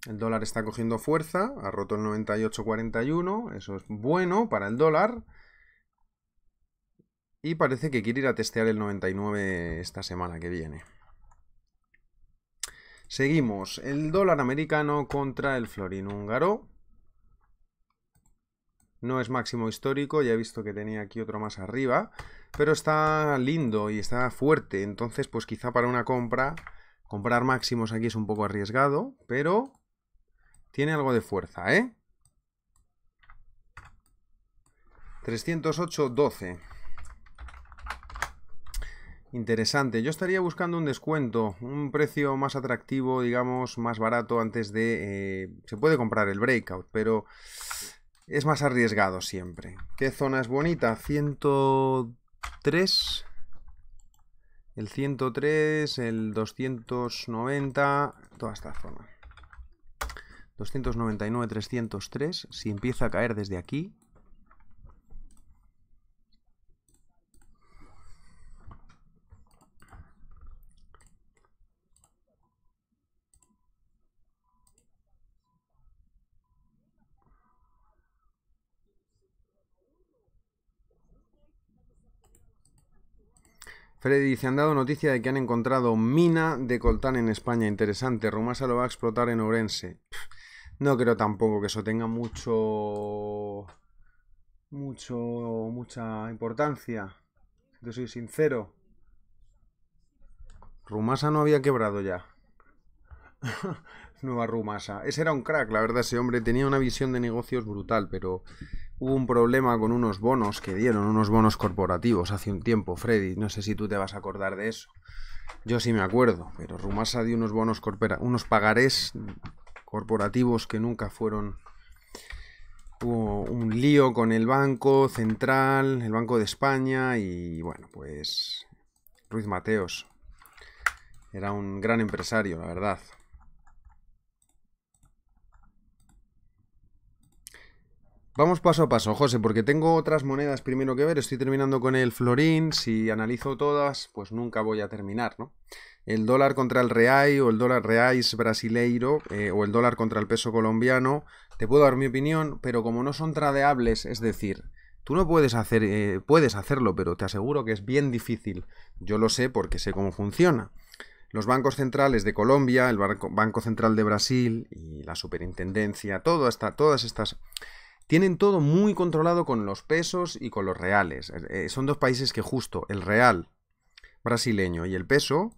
El dólar está cogiendo fuerza, ha roto el 98.41, eso es bueno para el dólar. Y parece que quiere ir a testear el 99 esta semana que viene. Seguimos. El dólar americano contra el florín húngaro. No es máximo histórico, ya he visto que tenía aquí otro más arriba, pero está lindo y está fuerte, entonces pues quizá para una compra, comprar máximos aquí es un poco arriesgado, pero tiene algo de fuerza, ¿eh? 308.12. Interesante, yo estaría buscando un descuento, un precio más atractivo, digamos, más barato antes de... Eh, se puede comprar el breakout, pero es más arriesgado siempre. ¿Qué zona es bonita? 103, el 103, el 290, toda esta zona. 299, 303, si empieza a caer desde aquí, Freddy se han dado noticia de que han encontrado mina de coltán en España. Interesante. Rumasa lo va a explotar en Orense. No creo tampoco que eso tenga mucho. mucho. mucha importancia. Yo soy sincero. Rumasa no había quebrado ya. <laughs> Nueva Rumasa. Ese era un crack, la verdad, ese hombre tenía una visión de negocios brutal, pero Hubo un problema con unos bonos que dieron, unos bonos corporativos hace un tiempo, Freddy. No sé si tú te vas a acordar de eso. Yo sí me acuerdo, pero Rumasa dio unos bonos unos pagarés corporativos que nunca fueron. Hubo un lío con el Banco Central, el Banco de España y bueno, pues Ruiz Mateos era un gran empresario, la verdad. Vamos paso a paso, José, porque tengo otras monedas primero que ver. Estoy terminando con el florín. Si analizo todas, pues nunca voy a terminar, ¿no? El dólar contra el real o el dólar reais brasileiro eh, o el dólar contra el peso colombiano. Te puedo dar mi opinión, pero como no son tradeables, es decir, tú no puedes hacer, eh, puedes hacerlo, pero te aseguro que es bien difícil. Yo lo sé porque sé cómo funciona. Los bancos centrales de Colombia, el Banco Central de Brasil y la Superintendencia, todo todas estas tienen todo muy controlado con los pesos y con los reales. Eh, eh, son dos países que justo el real brasileño y el peso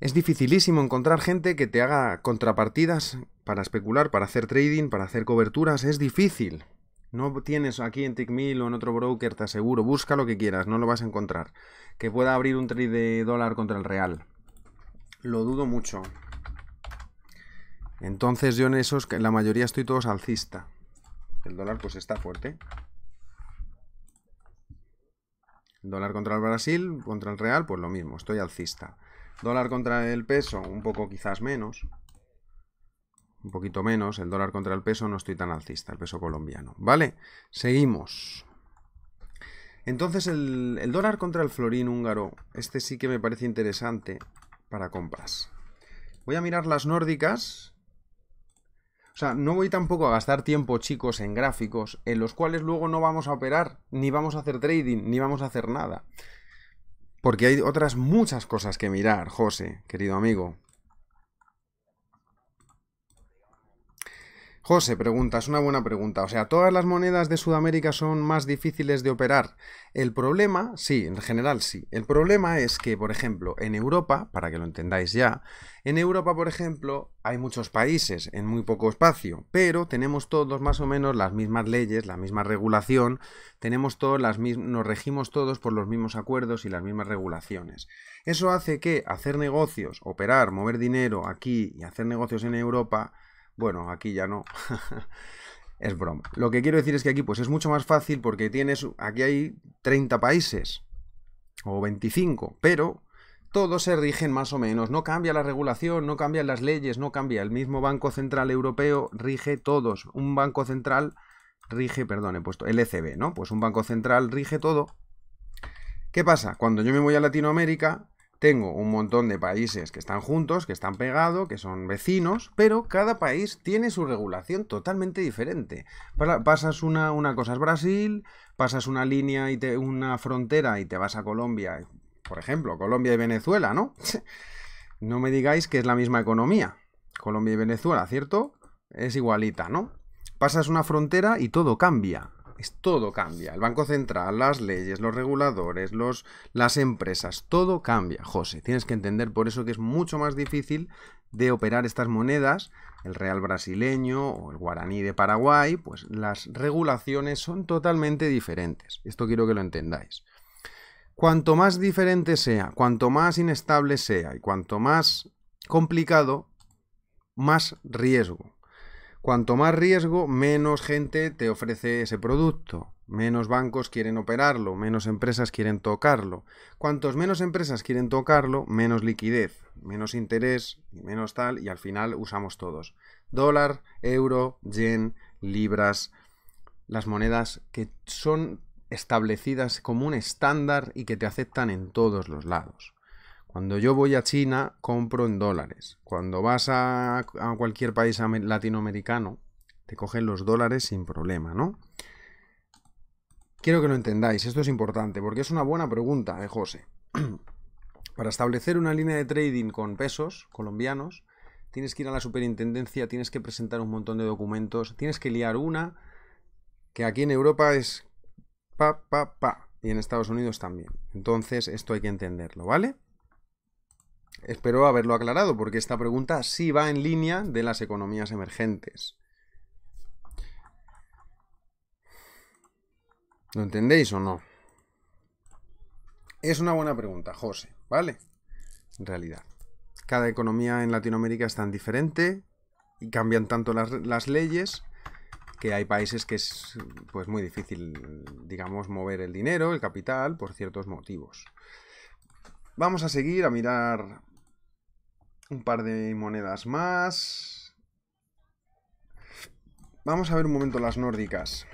es dificilísimo encontrar gente que te haga contrapartidas para especular, para hacer trading, para hacer coberturas. Es difícil. No tienes aquí en TickMill o en otro broker, te aseguro. Busca lo que quieras, no lo vas a encontrar. Que pueda abrir un trade de dólar contra el real. Lo dudo mucho. Entonces yo en esos, la mayoría estoy todos alcista. El dólar pues está fuerte. El dólar contra el Brasil, contra el Real, pues lo mismo, estoy alcista. Dólar contra el peso, un poco quizás menos. Un poquito menos. El dólar contra el peso no estoy tan alcista, el peso colombiano. ¿Vale? Seguimos. Entonces el, el dólar contra el florín húngaro, este sí que me parece interesante para compras. Voy a mirar las nórdicas, o sea, no voy tampoco a gastar tiempo, chicos, en gráficos en los cuales luego no vamos a operar, ni vamos a hacer trading, ni vamos a hacer nada. Porque hay otras muchas cosas que mirar, José, querido amigo. José, pregunta, es una buena pregunta. O sea, ¿todas las monedas de Sudamérica son más difíciles de operar? El problema, sí, en general sí. El problema es que, por ejemplo, en Europa, para que lo entendáis ya, en Europa, por ejemplo, hay muchos países en muy poco espacio, pero tenemos todos más o menos las mismas leyes, la misma regulación, tenemos todos las nos regimos todos por los mismos acuerdos y las mismas regulaciones. Eso hace que hacer negocios, operar, mover dinero aquí y hacer negocios en Europa bueno, aquí ya no. <laughs> es broma. Lo que quiero decir es que aquí pues es mucho más fácil porque tienes, aquí hay 30 países o 25, pero todos se rigen más o menos, no cambia la regulación, no cambian las leyes, no cambia. El mismo Banco Central Europeo rige todos. Un Banco Central rige, perdón, he puesto el ECB, ¿no? Pues un Banco Central rige todo. ¿Qué pasa? Cuando yo me voy a Latinoamérica, tengo un montón de países que están juntos, que están pegados, que son vecinos, pero cada país tiene su regulación totalmente diferente. Pasas una, una cosa es Brasil, pasas una línea y te, una frontera y te vas a Colombia, por ejemplo, Colombia y Venezuela, ¿no? <laughs> no me digáis que es la misma economía. Colombia y Venezuela, ¿cierto? Es igualita, ¿no? Pasas una frontera y todo cambia todo cambia. El Banco Central, las leyes, los reguladores, las empresas, todo cambia, José. Tienes que entender por eso que es mucho más difícil de operar estas monedas, el real brasileño o el guaraní de Paraguay, pues las regulaciones son totalmente diferentes. Esto quiero que lo entendáis. Cuanto más diferente sea, cuanto más inestable sea y cuanto más complicado, más riesgo. Cuanto más riesgo, menos gente te ofrece ese producto, menos bancos quieren operarlo, menos empresas quieren tocarlo. Cuantos menos empresas quieren tocarlo, menos liquidez, menos interés y menos tal, y al final usamos todos. Dólar, euro, yen, libras, las monedas que son establecidas como un estándar y que te aceptan en todos los lados. Cuando yo voy a China, compro en dólares. Cuando vas a, cualquier país latinoamericano, te cogen los dólares sin problema, ¿no? Quiero que lo entendáis, esto es importante, porque es una buena pregunta de eh, José. <clears throat> Para establecer una línea de trading con pesos colombianos, tienes que ir a la superintendencia, tienes que presentar un montón de documentos, tienes que liar una, que aquí en Europa es pa, pa, pa, y en Estados Unidos también. Entonces, esto hay que entenderlo, ¿vale? Espero haberlo aclarado, porque esta pregunta sí va en línea de las economías emergentes. ¿Lo entendéis o no? Es una buena pregunta, José, ¿vale? En realidad. Cada economía en Latinoamérica es tan diferente y cambian tanto las, leyes que hay países que es pues muy difícil, digamos, mover el dinero, el capital, por ciertos motivos. Vamos a seguir a mirar un par de monedas más. Vamos a ver un momento las nórdicas.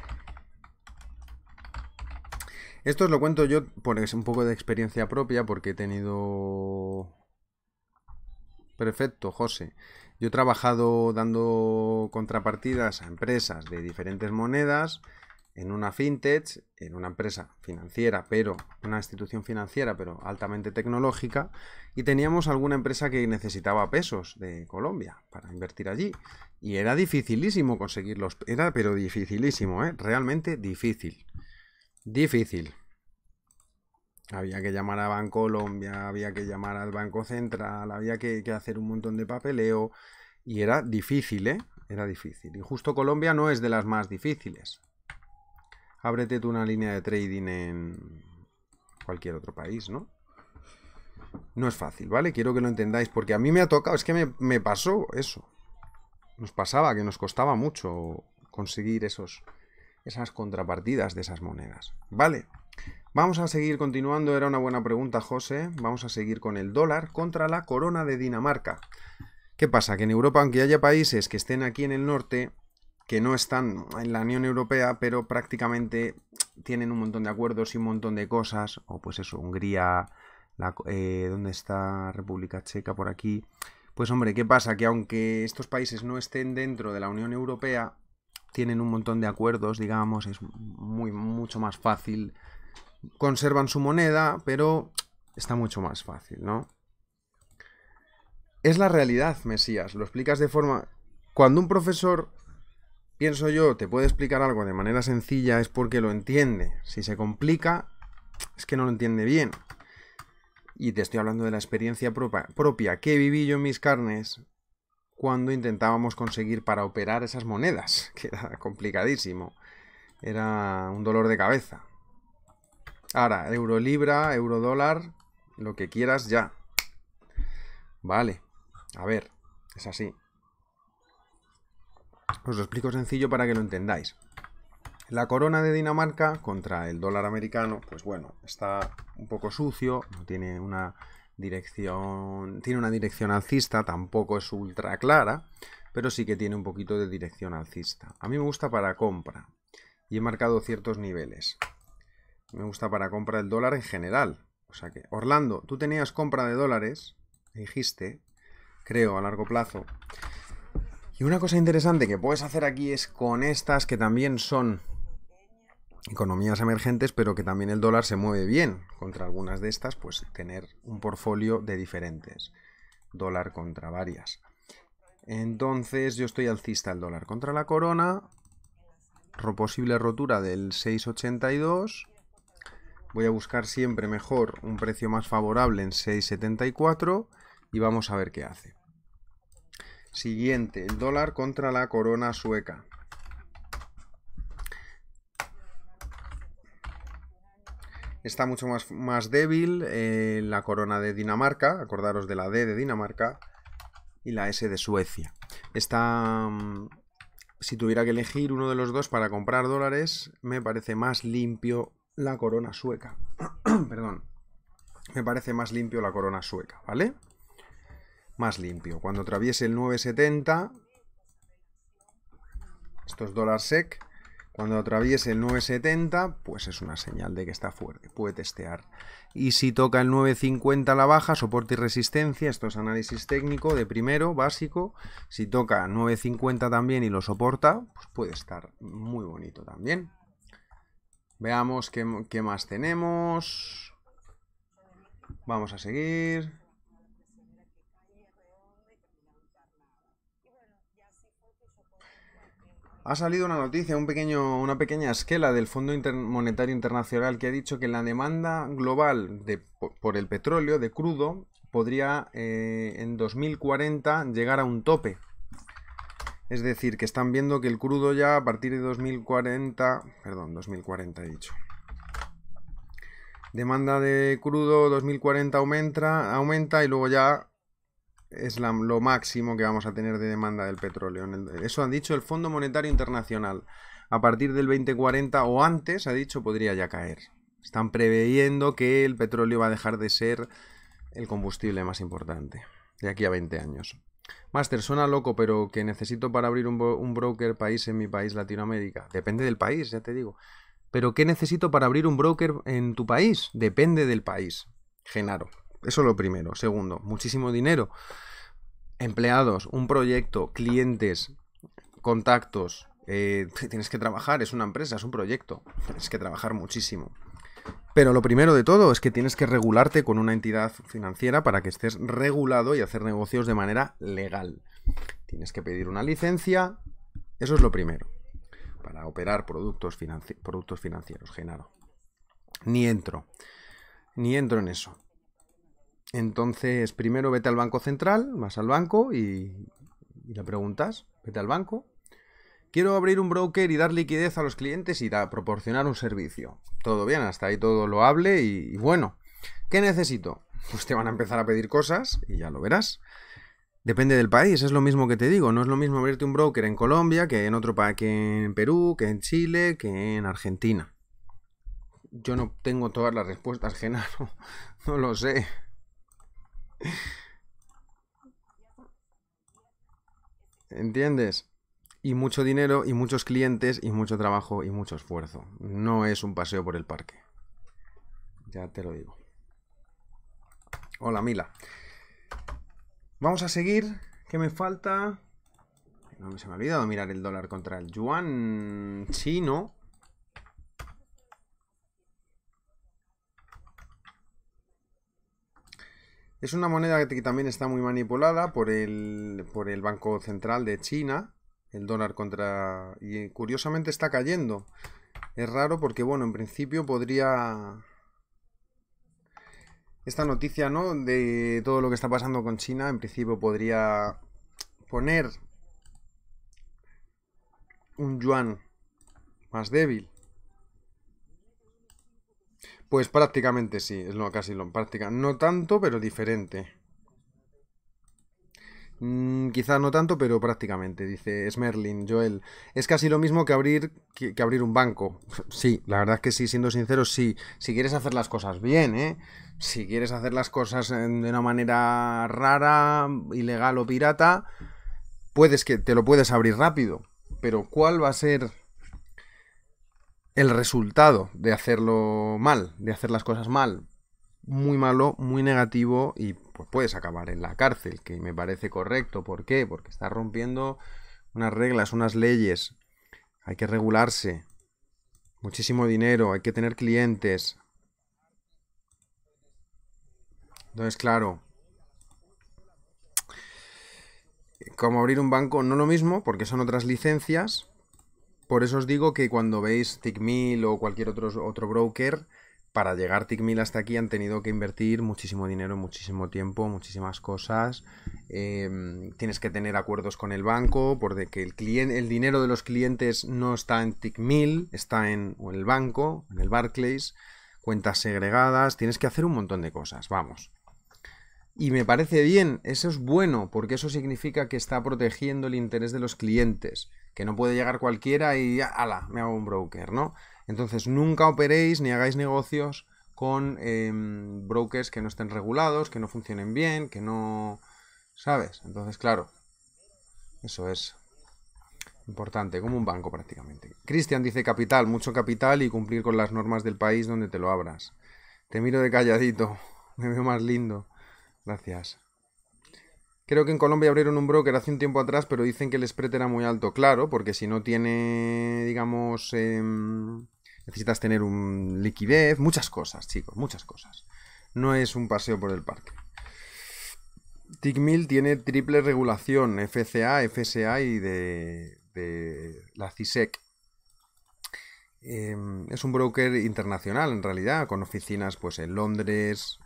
Esto os lo cuento yo por un poco de experiencia propia, porque he tenido... Perfecto, José. Yo he trabajado dando contrapartidas a empresas de diferentes monedas en una fintech, en una empresa financiera, pero una institución financiera, pero altamente tecnológica, y teníamos alguna empresa que necesitaba pesos de Colombia para invertir allí. Y era dificilísimo conseguirlos, era pero dificilísimo, ¿eh? realmente difícil. Difícil. Había que llamar a Colombia, había que llamar al Banco Central, había que, que hacer un montón de papeleo, y era difícil, ¿eh? Era difícil. Y justo Colombia no es de las más difíciles ábrete tú una línea de trading en cualquier otro país, ¿no? No es fácil, ¿vale? Quiero que lo entendáis, porque a mí me ha tocado, es que me, pasó eso. Nos pasaba que nos costaba mucho conseguir esos, esas contrapartidas de esas monedas. Vale, vamos a seguir continuando, era una buena pregunta, José. Vamos a seguir con el dólar contra la corona de Dinamarca. ¿Qué pasa? Que en Europa, aunque haya países que estén aquí en el norte, que no están en la Unión Europea, pero prácticamente tienen un montón de acuerdos y un montón de cosas, o pues eso, Hungría, la, eh, ¿dónde está República Checa por aquí? Pues hombre, ¿qué pasa? Que aunque estos países no estén dentro de la Unión Europea, tienen un montón de acuerdos, digamos, es muy, mucho más fácil. Conservan su moneda, pero está mucho más fácil, ¿no? Es la realidad, Mesías. Lo explicas de forma... Cuando un profesor pienso yo, te puede explicar algo de manera sencilla es porque lo entiende. Si se complica, es que no lo entiende bien. Y te estoy hablando de la experiencia propia, propia que viví yo en mis carnes cuando intentábamos conseguir para operar esas monedas, <laughs> que era complicadísimo. Era un dolor de cabeza. Ahora, euro libra, euro dólar, lo que quieras ya. Vale, a ver, es así. Os lo explico sencillo para que lo entendáis. La corona de Dinamarca contra el dólar americano, pues bueno, está un poco sucio, no tiene una dirección, tiene una dirección alcista, tampoco es ultra clara, pero sí que tiene un poquito de dirección alcista. A mí me gusta para compra y he marcado ciertos niveles. Me gusta para compra el dólar en general. O sea que, Orlando, tú tenías compra de dólares, dijiste, creo, a largo plazo. Y una cosa interesante que puedes hacer aquí es con estas que también son economías emergentes, pero que también el dólar se mueve bien contra algunas de estas, pues tener un portfolio de diferentes. Dólar contra varias. Entonces yo estoy alcista el dólar contra la corona. Posible rotura del 682. Voy a buscar siempre mejor un precio más favorable en 674 y vamos a ver qué hace. Siguiente, el dólar contra la corona sueca. Está mucho más, más débil eh, la corona de Dinamarca, acordaros de la D de Dinamarca y la S de Suecia. Está, mm, si tuviera que elegir uno de los dos para comprar dólares, me parece más limpio la corona sueca. <clears throat> Perdón. Me parece más limpio la corona sueca, ¿vale? más limpio. Cuando atraviese el 970, estos dólares sec, cuando atraviese el 970, pues es una señal de que está fuerte, puede testear. Y si toca el 950 a la baja, soporte y resistencia, esto es análisis técnico de primero, básico. Si toca 950 también y lo soporta, pues puede estar muy bonito también. Veamos qué más tenemos. Vamos a seguir. Ha salido una noticia, un pequeño, una pequeña esquela del Fondo Monetario Internacional que ha dicho que la demanda global por el petróleo de crudo podría eh, en 2040 llegar a un tope. Es decir, que están viendo que el crudo ya a partir de 2040, perdón, 2040 he dicho. Demanda de crudo 2040 aumenta, aumenta y luego ya es lo máximo que vamos a tener de demanda del petróleo. Eso han dicho el Fondo Monetario Internacional. A partir del 2040 o antes, ha dicho, podría ya caer. Están preveyendo que el petróleo va a dejar de ser el combustible más importante de aquí a 20 años. Master, suena loco, pero ¿qué necesito para abrir un, un broker país en mi país, Latinoamérica. Depende del país, ya te digo. Pero ¿qué necesito para abrir un broker en tu país? Depende del país. Genaro. Eso es lo primero. Segundo, muchísimo dinero. Empleados, un proyecto, clientes, contactos. Eh, <laughs> tienes que trabajar, es una empresa, es un proyecto. Tienes que trabajar muchísimo. Pero lo primero de todo es que tienes que regularte con una entidad financiera para que estés regulado y hacer negocios de manera legal. Tienes que pedir una licencia. Eso es lo primero. Para operar productos, productos financieros, Genaro. Ni entro. Ni entro en eso. Entonces, primero vete al banco central, vas al banco y, le preguntas, vete al banco. Quiero abrir un broker y dar liquidez a los clientes y proporcionar un servicio. Todo bien, hasta ahí todo lo hable y, bueno. ¿Qué necesito? Pues te van a empezar a pedir cosas y ya lo verás. Depende del país, es lo mismo que te digo, no es lo mismo abrirte un broker en Colombia que en otro país, que en Perú, que en Chile, que en Argentina. Yo no tengo todas las respuestas, <laughs> Genaro, no lo sé. ¿Entiendes? Y mucho dinero, y muchos clientes, y mucho trabajo, y mucho esfuerzo. No es un paseo por el parque. Ya te lo digo. Hola, Mila. Vamos a seguir. ¿Qué me falta? No se me ha olvidado mirar el dólar contra el yuan chino. Es una moneda que también está muy manipulada por el, por el Banco Central de China, el dólar contra... y eh, curiosamente está cayendo. Es raro porque, bueno, en principio podría... Esta noticia, ¿no? De todo lo que está pasando con China, en principio podría poner un yuan más débil. Pues prácticamente sí, es lo casi lo práctica. No tanto, pero diferente. Quizás mm, quizá no tanto, pero prácticamente, dice Smerlin, Joel. Es casi lo mismo que abrir, que, abrir un banco. <laughs> Sí, la verdad es que sí, siendo sincero, sí. Si quieres hacer las cosas bien, ¿eh? Si quieres hacer las cosas eh, de una manera rara, ilegal o pirata, puedes que te lo puedes abrir rápido. Pero ¿cuál va a ser el resultado de hacerlo mal, de hacer las cosas mal, muy malo, muy negativo y pues puedes acabar en la cárcel, que me parece correcto. ¿Por qué? Porque estás rompiendo unas reglas, unas leyes. Hay que regularse. Muchísimo dinero, hay que tener clientes. Entonces, claro, como abrir un banco no lo mismo, porque son otras licencias, por eso os digo que cuando veis Tickmill o cualquier otro, otro broker, para llegar Tickmill hasta aquí han tenido que invertir muchísimo dinero, muchísimo tiempo, muchísimas cosas. Em, tienes que tener acuerdos con el banco, por de que el, cliente, el dinero de los clientes no está en Tickmill, está en el banco, en el Barclays, cuentas segregadas, tienes que hacer un montón de cosas, vamos. Y me parece bien, eso es bueno, porque eso significa que está protegiendo el interés de los clientes que no puede llegar cualquiera y ala, me hago un broker, ¿no? Entonces nunca operéis ni hagáis negocios con em, brokers que no estén regulados, que no funcionen bien, que no... ¿Sabes? Entonces, claro, eso es importante, como un banco prácticamente. Cristian dice capital, mucho capital y cumplir con las normas del país donde te lo abras. Te miro de calladito, <laughs> me veo más lindo. Gracias. Creo que en Colombia abrieron un broker hace un tiempo atrás, pero dicen que el spread era muy alto. Claro, porque si no tiene, digamos, em, necesitas tener un liquidez, muchas cosas, chicos, muchas cosas. No es un paseo por el parque. TICMIL tiene triple regulación, FCA, FSA y de, la CISEC. Em, es un broker internacional en realidad, con oficinas pues en Londres,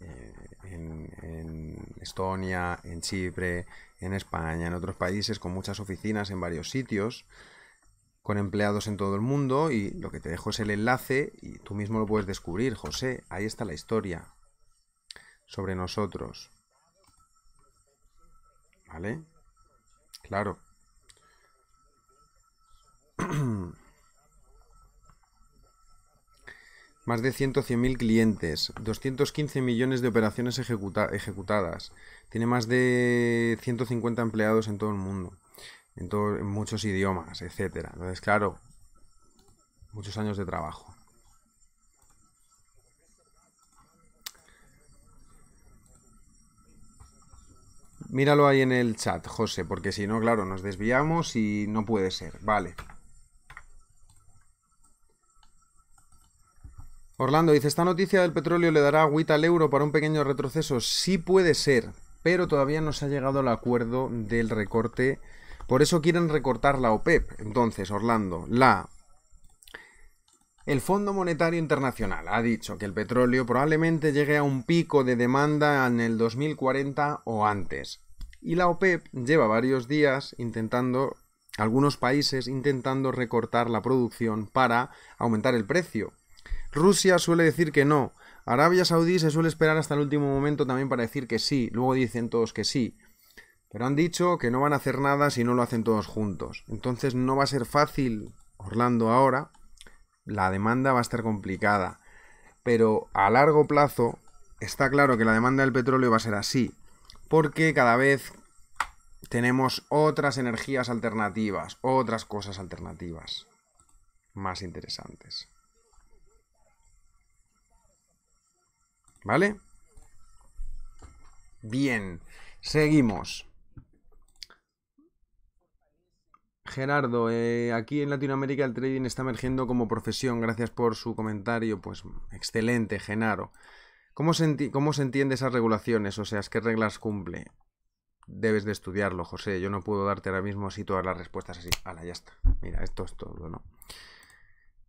eh, en, Estonia, en Chipre, en España, en otros países, con muchas oficinas en varios sitios, con empleados en todo el mundo y lo que te dejo es el enlace y tú mismo lo puedes descubrir, José, ahí está la historia sobre nosotros. ¿Vale? Claro. <clears throat> más de mil clientes, 215 millones de operaciones ejecutadas, tiene más de 150 empleados en todo el mundo, en, todos en muchos idiomas, etcétera. Entonces, claro, muchos años de trabajo. Míralo ahí en el chat, José, porque si no, claro, nos desviamos y no puede ser. Vale. Orlando dice, esta noticia del petróleo le dará agüita al euro para un pequeño retroceso. Sí puede ser, pero todavía no se ha llegado al acuerdo del recorte. Por eso quieren recortar la OPEP. E Entonces, Orlando, la... El Fondo Monetario Internacional ha dicho que el petróleo probablemente llegue a un pico de demanda en el 2040 o antes. Y la OPEP e lleva varios días intentando, algunos países intentando recortar la producción para aumentar el precio. Rusia suele decir que no. Arabia Saudí se suele esperar hasta el último momento también para decir que sí. Luego dicen todos que sí. Pero han dicho que no van a hacer nada si no lo hacen todos juntos. Entonces no va a ser fácil, Orlando, ahora. La demanda va a estar complicada. Pero a largo plazo está claro que la demanda del petróleo va a ser así. Porque cada vez tenemos otras energías alternativas, otras cosas alternativas más interesantes. ¿Vale? Bien, seguimos. Gerardo, eh, aquí en Latinoamérica el trading está emergiendo como profesión. Gracias por su comentario. Pues excelente, Genaro. ¿Cómo se, entiende esas regulaciones? O sea, ¿qué reglas cumple? Debes de estudiarlo, José. Yo no puedo darte ahora mismo todas las respuestas así. Ala, ya está. Mira, esto es todo, ¿no?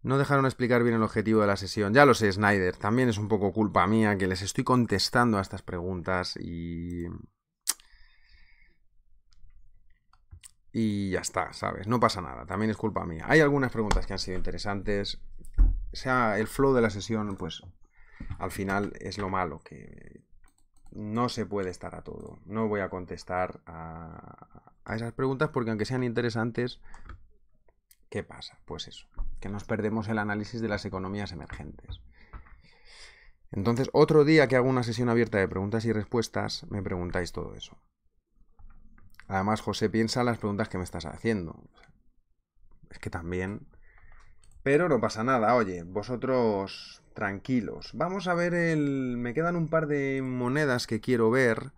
No dejaron explicar bien el objetivo de la sesión. Ya lo sé, Snyder. También es un poco culpa mía que les estoy contestando a estas preguntas y... Y ya está, ¿sabes? No pasa nada. También es culpa mía. Hay algunas preguntas que han sido interesantes. O sea, el flow de la sesión, pues al final es lo malo, que no se puede estar a todo. No voy a contestar a, a esas preguntas porque aunque sean interesantes, ¿qué pasa? Pues eso que nos perdemos el análisis de las economías emergentes. Entonces, otro día que hago una sesión abierta de preguntas y respuestas, me preguntáis todo eso. Además, José, piensa las preguntas que me estás haciendo. Es que también... Pero no pasa nada, oye, vosotros tranquilos. Vamos a ver el... Me quedan un par de monedas que quiero ver.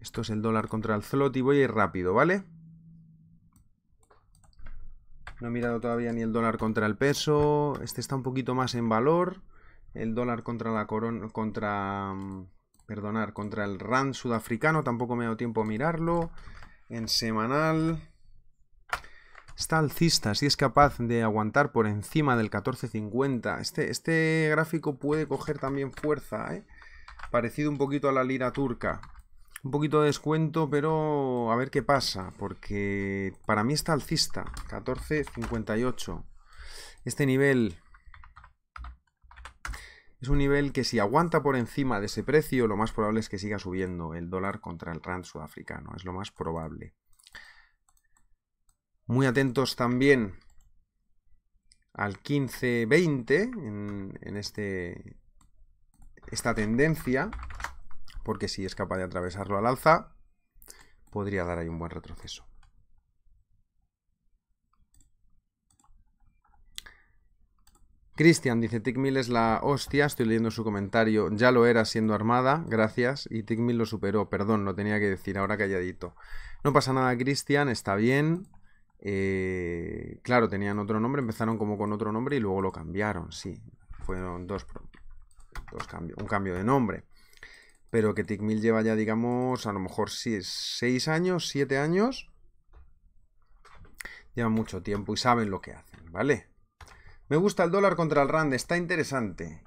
Esto es el dólar contra el zloty. Voy a ir rápido, ¿vale? vale no he mirado todavía ni el dólar contra el peso. Este está un poquito más en valor. El dólar contra la corona. Contra. Mm, perdonar, contra el RAN sudafricano. Tampoco me he dado tiempo a mirarlo. En semanal. Está alcista, si es capaz de aguantar por encima del 1450. Este, este gráfico puede coger también fuerza, ¿eh? Parecido un poquito a la lira turca. Un poquito de descuento, pero a ver qué pasa, porque para mí está alcista, 14.58. Este nivel es un nivel que si aguanta por encima de ese precio, lo más probable es que siga subiendo el dólar contra el rand sudafricano, es lo más probable. Muy atentos también al 15,20 en, este, esta tendencia porque si es capaz de atravesarlo al alza, podría dar ahí un buen retroceso. Cristian dice, Tickmill es la hostia, estoy leyendo su comentario, ya lo era siendo armada, gracias, y Tickmill lo superó, perdón, lo tenía que decir, ahora calladito. No pasa nada, Cristian, está bien. Eh, claro, tenían otro nombre, empezaron como con otro nombre y luego lo cambiaron, sí. Fueron dos, dos cambios, un cambio de nombre pero que Tickmill lleva ya, digamos, a lo mejor 6 años, 7 años. lleva mucho tiempo y saben lo que hacen, ¿vale? Me gusta el dólar contra el rand, está interesante.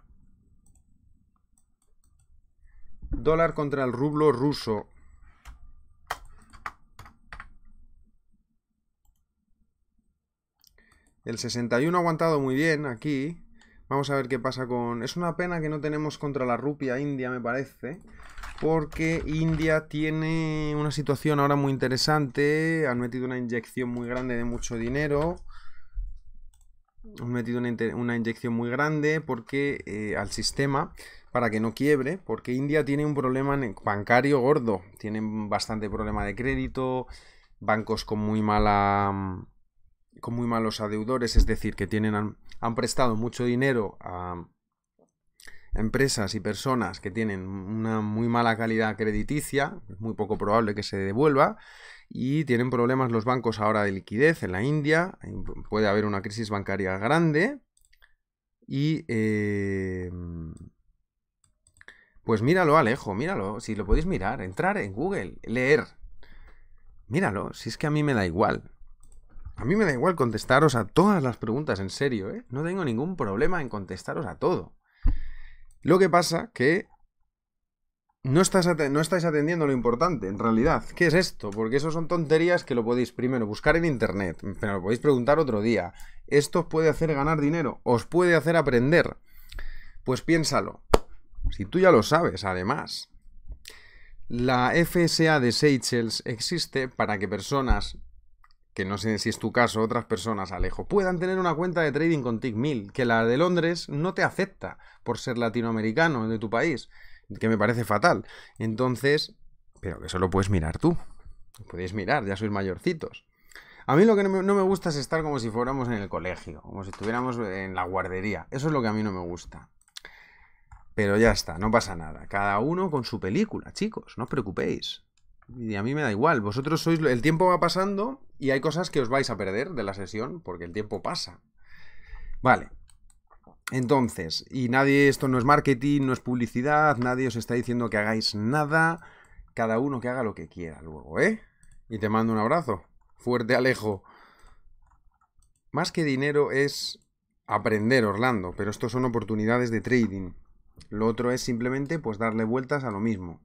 Dólar contra el rublo ruso. El 61 ha aguantado muy bien aquí. Vamos a ver qué pasa con... Es una pena que no tenemos contra la rupia india, me parece. Porque India tiene una situación ahora muy interesante. Han metido una inyección muy grande de mucho dinero. Han metido una, inyección muy grande porque eh, al sistema para que no quiebre, porque India tiene un problema bancario gordo. Tienen bastante problema de crédito, bancos con muy mala con muy malos adeudores, es decir, que tienen han prestado mucho dinero a empresas y personas que tienen una muy mala calidad crediticia, es muy poco probable que se devuelva, y tienen problemas los bancos ahora de liquidez en la India, puede haber una crisis bancaria grande, y... Eh, pues míralo, Alejo, míralo, si lo podéis mirar, entrar en Google, leer. Míralo, si es que a mí me da igual. A mí me da igual contestaros a todas las preguntas, en serio, ¿eh? No tengo ningún problema en contestaros a todo. Lo que pasa que no, no estáis atendiendo lo importante, en realidad. ¿Qué es esto? Porque eso son tonterías que lo podéis primero buscar en internet, pero lo podéis preguntar otro día. ¿Esto os puede hacer ganar dinero? ¿Os puede hacer aprender? Pues piénsalo. Si tú ya lo sabes, además. La FSA de Seychelles existe para que personas que no sé si es tu caso, otras personas, Alejo, puedan tener una cuenta de trading con TIC1000, que la de Londres no te acepta por ser latinoamericano de tu país, que me parece fatal. Entonces, pero que eso lo puedes mirar tú. podéis mirar, ya sois mayorcitos. A mí lo que no me, no me gusta es estar como si fuéramos en el colegio, como si estuviéramos en la guardería. Eso es lo que a mí no me gusta. Pero ya está, no pasa nada. Cada uno con su película, chicos, no os preocupéis. Y a mí me da igual, vosotros sois... El tiempo va pasando y hay cosas que os vais a perder de la sesión porque el tiempo pasa. Vale. Entonces, y nadie, esto no es marketing, no es publicidad, nadie os está diciendo que hagáis nada. Cada uno que haga lo que quiera luego, ¿eh? Y te mando un abrazo. Fuerte Alejo. Más que dinero es aprender, Orlando, pero esto son oportunidades de trading. Lo otro es simplemente pues darle vueltas a lo mismo.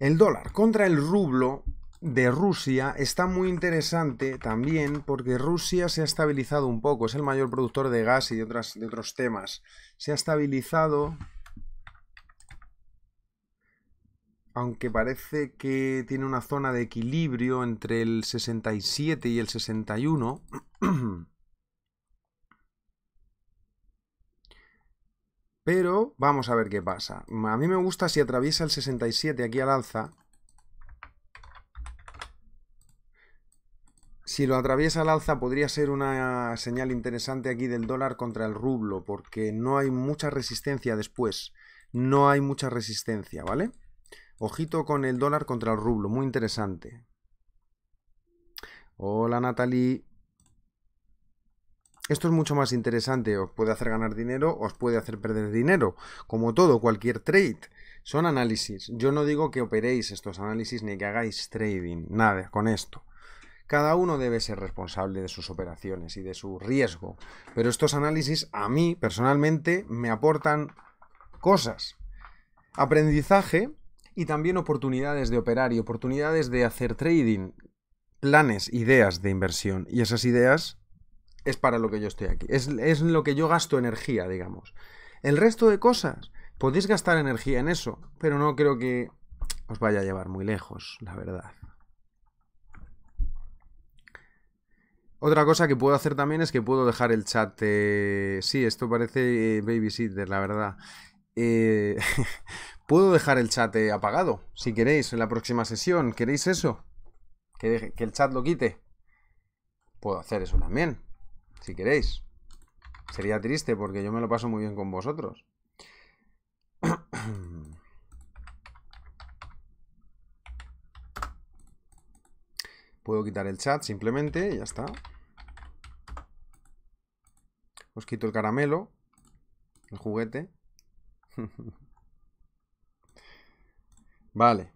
El dólar contra el rublo de Rusia está muy interesante también porque Rusia se ha estabilizado un poco, es el mayor productor de gas y de, de otros temas. Se ha estabilizado, aunque parece que tiene una zona de equilibrio entre el 67 y el 61. <clears throat> Pero vamos a ver qué pasa. A mí me gusta si atraviesa el 67 aquí al alza. Si lo atraviesa al alza podría ser una señal interesante aquí del dólar contra el rublo, porque no hay mucha resistencia después. No hay mucha resistencia, ¿vale? Ojito con el dólar contra el rublo, muy interesante. Hola Natalie. Esto es mucho más interesante, os puede hacer ganar dinero, os puede hacer perder dinero, como todo, cualquier trade. Son análisis. Yo no digo que operéis estos análisis ni que hagáis trading, nada con esto. Cada uno debe ser responsable de sus operaciones y de su riesgo, pero estos análisis a mí personalmente me aportan cosas. Aprendizaje y también oportunidades de operar y oportunidades de hacer trading, planes, ideas de inversión. Y esas ideas es para lo que yo estoy aquí. Es, lo que yo gasto energía, digamos. El resto de cosas, podéis gastar energía en eso, pero no creo que os vaya a llevar muy lejos, la verdad. Otra cosa que puedo hacer también es que puedo dejar el chat. Eh, sí, esto parece eh, babysitter, la verdad. Eh, <laughs> puedo dejar el chat apagado, si queréis, en la próxima sesión. ¿Queréis eso? Que, que el chat lo quite. Puedo hacer eso también si queréis. Sería triste porque yo me lo paso muy bien con vosotros. <coughs> Puedo quitar el chat simplemente ya está. Os quito el caramelo, el juguete. <laughs> vale.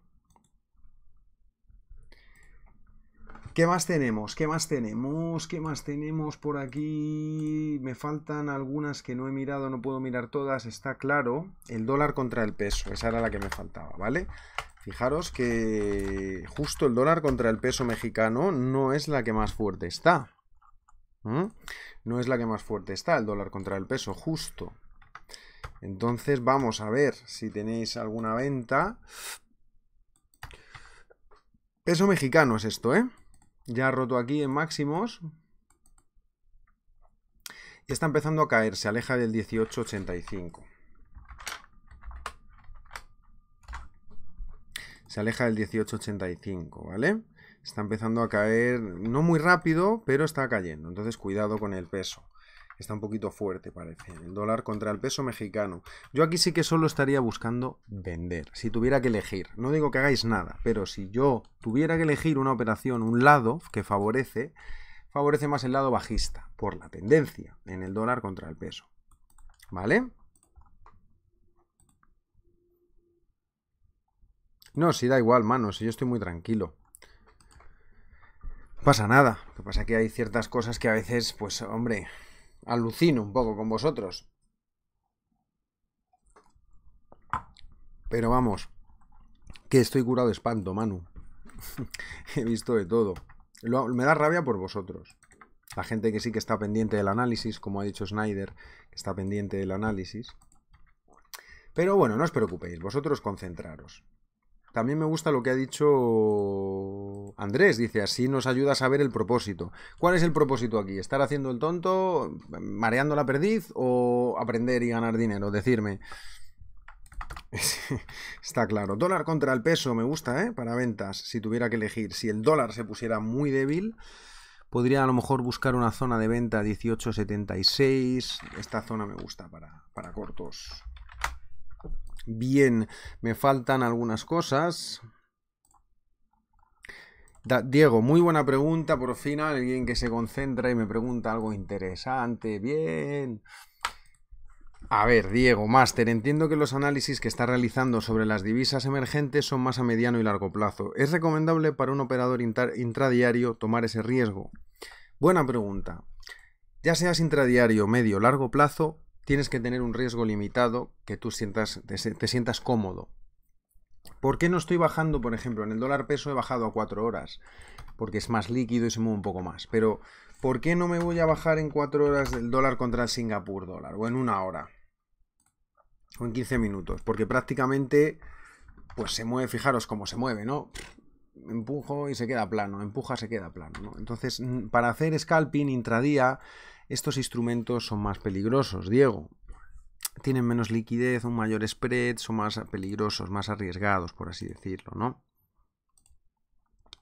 ¿Qué más tenemos? ¿Qué más tenemos? ¿Qué más tenemos por aquí? Me faltan algunas que no he mirado, no puedo mirar todas, está claro. El dólar contra el peso, esa era la que me faltaba, ¿vale? Fijaros que justo el dólar contra el peso mexicano no es la que más fuerte está. No es la que más fuerte está el dólar contra el peso, justo. Entonces vamos a ver si tenéis alguna venta. Peso mexicano es esto, ¿eh? Ya ha roto aquí en máximos. Y está empezando a caer, se aleja del 1885. Se aleja del 1885, ¿vale? Está empezando a caer, no muy rápido, pero está cayendo. Entonces cuidado con el peso está un poquito fuerte, parece. El dólar contra el peso mexicano. Yo aquí sí que solo estaría buscando vender, si tuviera que elegir. No digo que hagáis nada, pero si yo tuviera que elegir una operación, un lado que favorece, favorece más el lado bajista, por la tendencia en el dólar contra el peso. ¿Vale? No, si da igual, manos si yo estoy muy tranquilo pasa nada. Lo que pasa es que hay ciertas cosas que a veces, pues, hombre, alucino un poco con vosotros. Pero vamos, que estoy curado de espanto, Manu. <laughs> He visto de todo. me da rabia por vosotros. La gente que sí que está pendiente del análisis, como ha dicho Snyder, que está pendiente del análisis. Pero bueno, no os preocupéis, vosotros concentraros. También me gusta lo que ha dicho Andrés, dice, así nos ayuda a saber el propósito. ¿Cuál es el propósito aquí? ¿Estar haciendo el tonto, mareando la perdiz o aprender y ganar dinero? Decirme. Está claro. Dólar contra el peso, me gusta, ¿eh? Para ventas, si tuviera que elegir. Si el dólar se pusiera muy débil, podría a lo mejor buscar una zona de venta 18.76. Esta zona me gusta para, para cortos bien. Me faltan algunas cosas. Diego, muy buena pregunta, por fin alguien que se concentra y me pregunta algo interesante. Bien. A ver, Diego, máster, entiendo que los análisis que está realizando sobre las divisas emergentes son más a mediano y largo plazo. ¿Es recomendable para un operador intradiario tomar ese riesgo? Buena pregunta. Ya seas intradiario, medio, largo plazo, tienes que tener un riesgo limitado que tú sientas, te, sientas cómodo. ¿Por qué no estoy bajando, por ejemplo, en el dólar peso he bajado a 4 horas? Porque es más líquido y se mueve un poco más. Pero, ¿por qué no me voy a bajar en 4 horas del dólar contra el Singapur dólar? O en una hora. O en 15 minutos. Porque prácticamente, pues se mueve, fijaros cómo se mueve, ¿no? Empujo y se queda plano, empuja, se queda plano. Entonces, para hacer scalping intradía, estos instrumentos son más peligrosos, Diego. Tienen menos liquidez, un mayor spread, son más peligrosos, más arriesgados, por así decirlo, ¿no?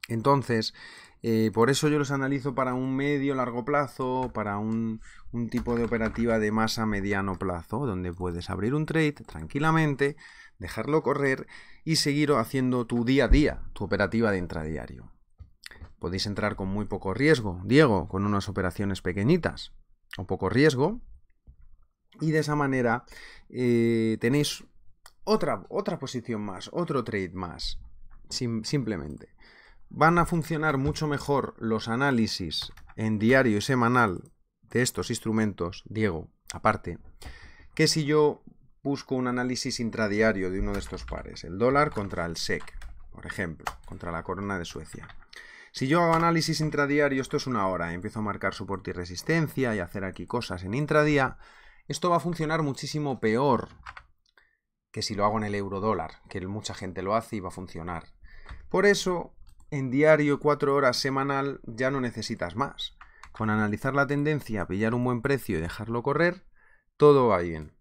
Entonces, eh, por eso yo los analizo para un medio largo plazo, para un, tipo de operativa de masa mediano plazo, donde puedes abrir un trade tranquilamente, dejarlo correr y seguir haciendo tu día a día, tu operativa de intradiario podéis entrar con muy poco riesgo, Diego, con unas operaciones pequeñitas o poco riesgo. Y de esa manera eh, tenéis otra, otra posición más, otro trade más, simplemente. Van a funcionar mucho mejor los análisis en diario y semanal de estos instrumentos, Diego, aparte, que si yo busco un análisis intradiario de uno de estos pares, el dólar contra el SEC, por ejemplo, contra la corona de Suecia. Si yo hago análisis intradiario, esto es una hora, empiezo a marcar soporte y resistencia y hacer aquí cosas en intradía, esto va a funcionar muchísimo peor que si lo hago en el euro dólar, que mucha gente lo hace y va a funcionar. Por eso, en diario cuatro horas semanal ya no necesitas más. Con analizar la tendencia, pillar un buen precio y dejarlo correr, todo va bien.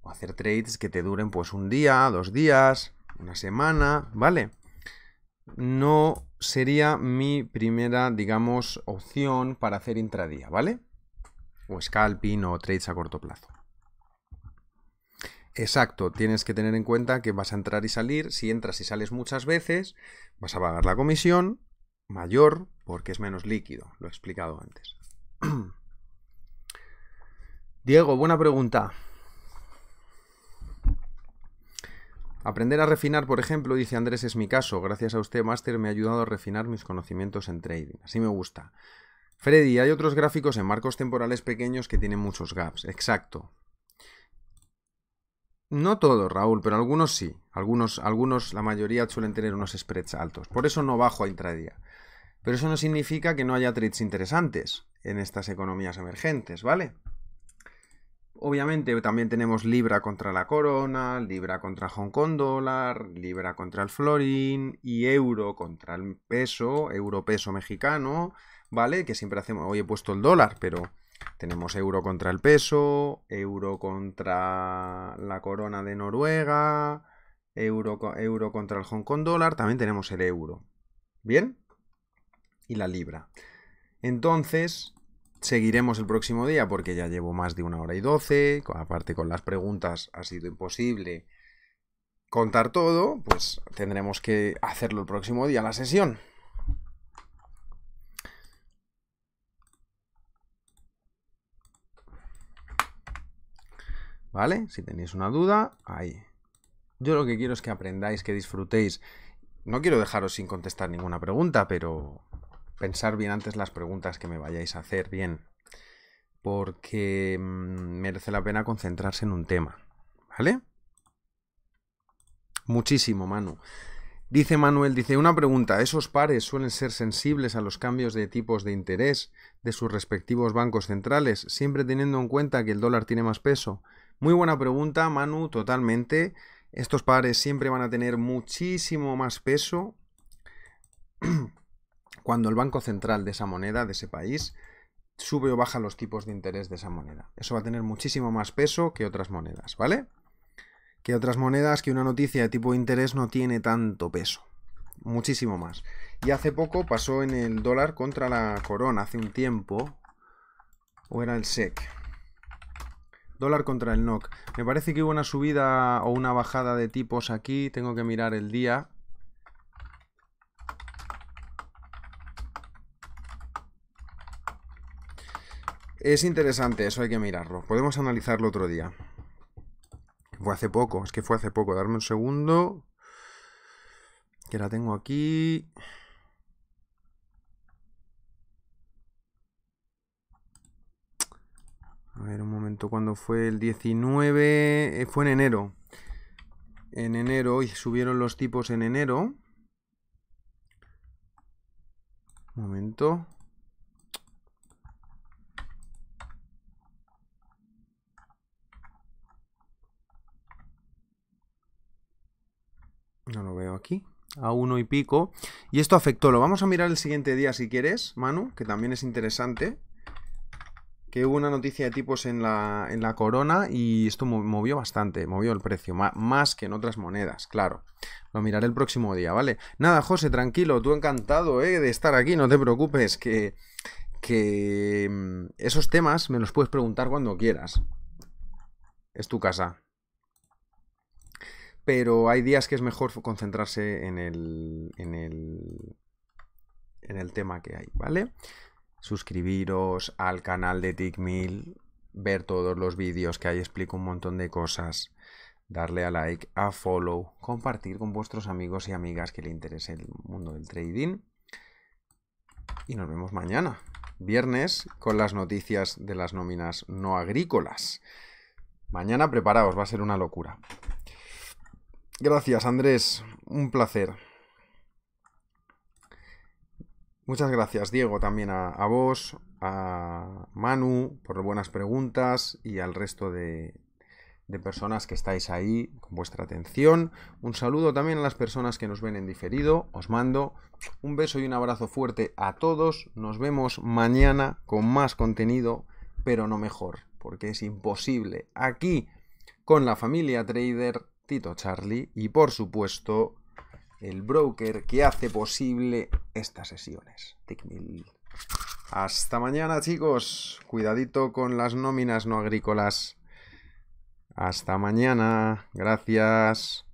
O hacer trades que te duren pues un día, dos días, una semana, ¿vale? No sería mi primera, digamos, opción para hacer intradía, ¿vale? O scalping o trades a corto plazo. Exacto, tienes que tener en cuenta que vas a entrar y salir. Si entras y sales muchas veces, vas a pagar la comisión mayor porque es menos líquido. Lo he explicado antes. <clears throat> Diego, buena pregunta. Aprender a refinar, por ejemplo, dice Andrés, es mi caso. Gracias a usted, Master, me ha ayudado a refinar mis conocimientos en trading. Así me gusta. Freddy, hay otros gráficos en marcos temporales pequeños que tienen muchos gaps. Exacto. No todos, Raúl, pero algunos sí. Algunos, algunos, la mayoría suelen tener unos spreads altos. Por eso no bajo a intradía. Pero eso no significa que no haya trades interesantes en estas economías emergentes, ¿vale? Obviamente también tenemos libra contra la corona, libra contra Hong Kong dólar, libra contra el florín y euro contra el peso, euro peso mexicano, ¿vale? Que siempre hacemos, hoy he puesto el dólar, pero tenemos euro contra el peso, euro contra la corona de Noruega, euro, euro contra el Hong Kong dólar, también tenemos el euro, ¿bien? Y la libra. Entonces, Seguiremos el próximo día porque ya llevo más de una hora y doce. Aparte con las preguntas ha sido imposible contar todo. Pues tendremos que hacerlo el próximo día, la sesión. ¿Vale? Si tenéis una duda, ahí. Yo lo que quiero es que aprendáis, que disfrutéis. No quiero dejaros sin contestar ninguna pregunta, pero pensar bien antes las preguntas que me vayáis a hacer bien, porque mm, merece la pena concentrarse en un tema, ¿vale? Muchísimo, Manu. Dice Manuel, dice una pregunta, ¿esos pares suelen ser sensibles a los cambios de tipos de interés de sus respectivos bancos centrales, siempre teniendo en cuenta que el dólar tiene más peso? Muy buena pregunta, Manu, totalmente. Estos pares siempre van a tener muchísimo más peso <clears throat> cuando el Banco Central de esa moneda, de ese país, sube o baja los tipos de interés de esa moneda. Eso va a tener muchísimo más peso que otras monedas, ¿vale? Que otras monedas que una noticia de tipo de interés no tiene tanto peso. Muchísimo más. Y hace poco pasó en el dólar contra la corona, hace un tiempo. O era el SEC. Dólar contra el NOC. Me parece que hubo una subida o una bajada de tipos aquí. Tengo que mirar el día. Es interesante, eso hay que mirarlo. Podemos analizarlo otro día. Fue hace poco, es que fue hace poco. Darme un segundo. Que la tengo aquí. A ver, un momento, cuando fue el 19? Eh, fue en enero. En enero, y subieron los tipos en enero. Un momento. No lo veo aquí. A uno y pico. Y esto afectó. Lo vamos a mirar el siguiente día si quieres, Manu, que también es interesante. Que hubo una noticia de tipos en la, en la corona y esto movió bastante, movió el precio, más que en otras monedas, claro. Lo miraré el próximo día, ¿vale? Nada, José, tranquilo, tú encantado ¿eh? de estar aquí, no te preocupes, que, que mm, esos temas me los puedes preguntar cuando quieras. Es tu casa pero hay días que es mejor concentrarse en el, en el, en el tema que hay, ¿vale? Suscribiros al canal de TickMill, ver todos los vídeos que hay, explico un montón de cosas, darle a like, a follow, compartir con vuestros amigos y amigas que le interese el mundo del trading. Y nos vemos mañana, viernes, con las noticias de las nóminas no agrícolas. Mañana preparaos, va a ser una locura. Gracias, Andrés. Un placer. Muchas gracias, Diego, también a, vos, a Manu, por buenas preguntas y al resto de, de personas que estáis ahí con vuestra atención. Un saludo también a las personas que nos ven en diferido. Os mando un beso y un abrazo fuerte a todos. Nos vemos mañana con más contenido, pero no mejor, porque es imposible aquí con la familia trader Charlie y por supuesto el broker que hace posible estas sesiones. Hasta mañana chicos. Cuidadito con las nóminas no agrícolas. Hasta mañana. Gracias.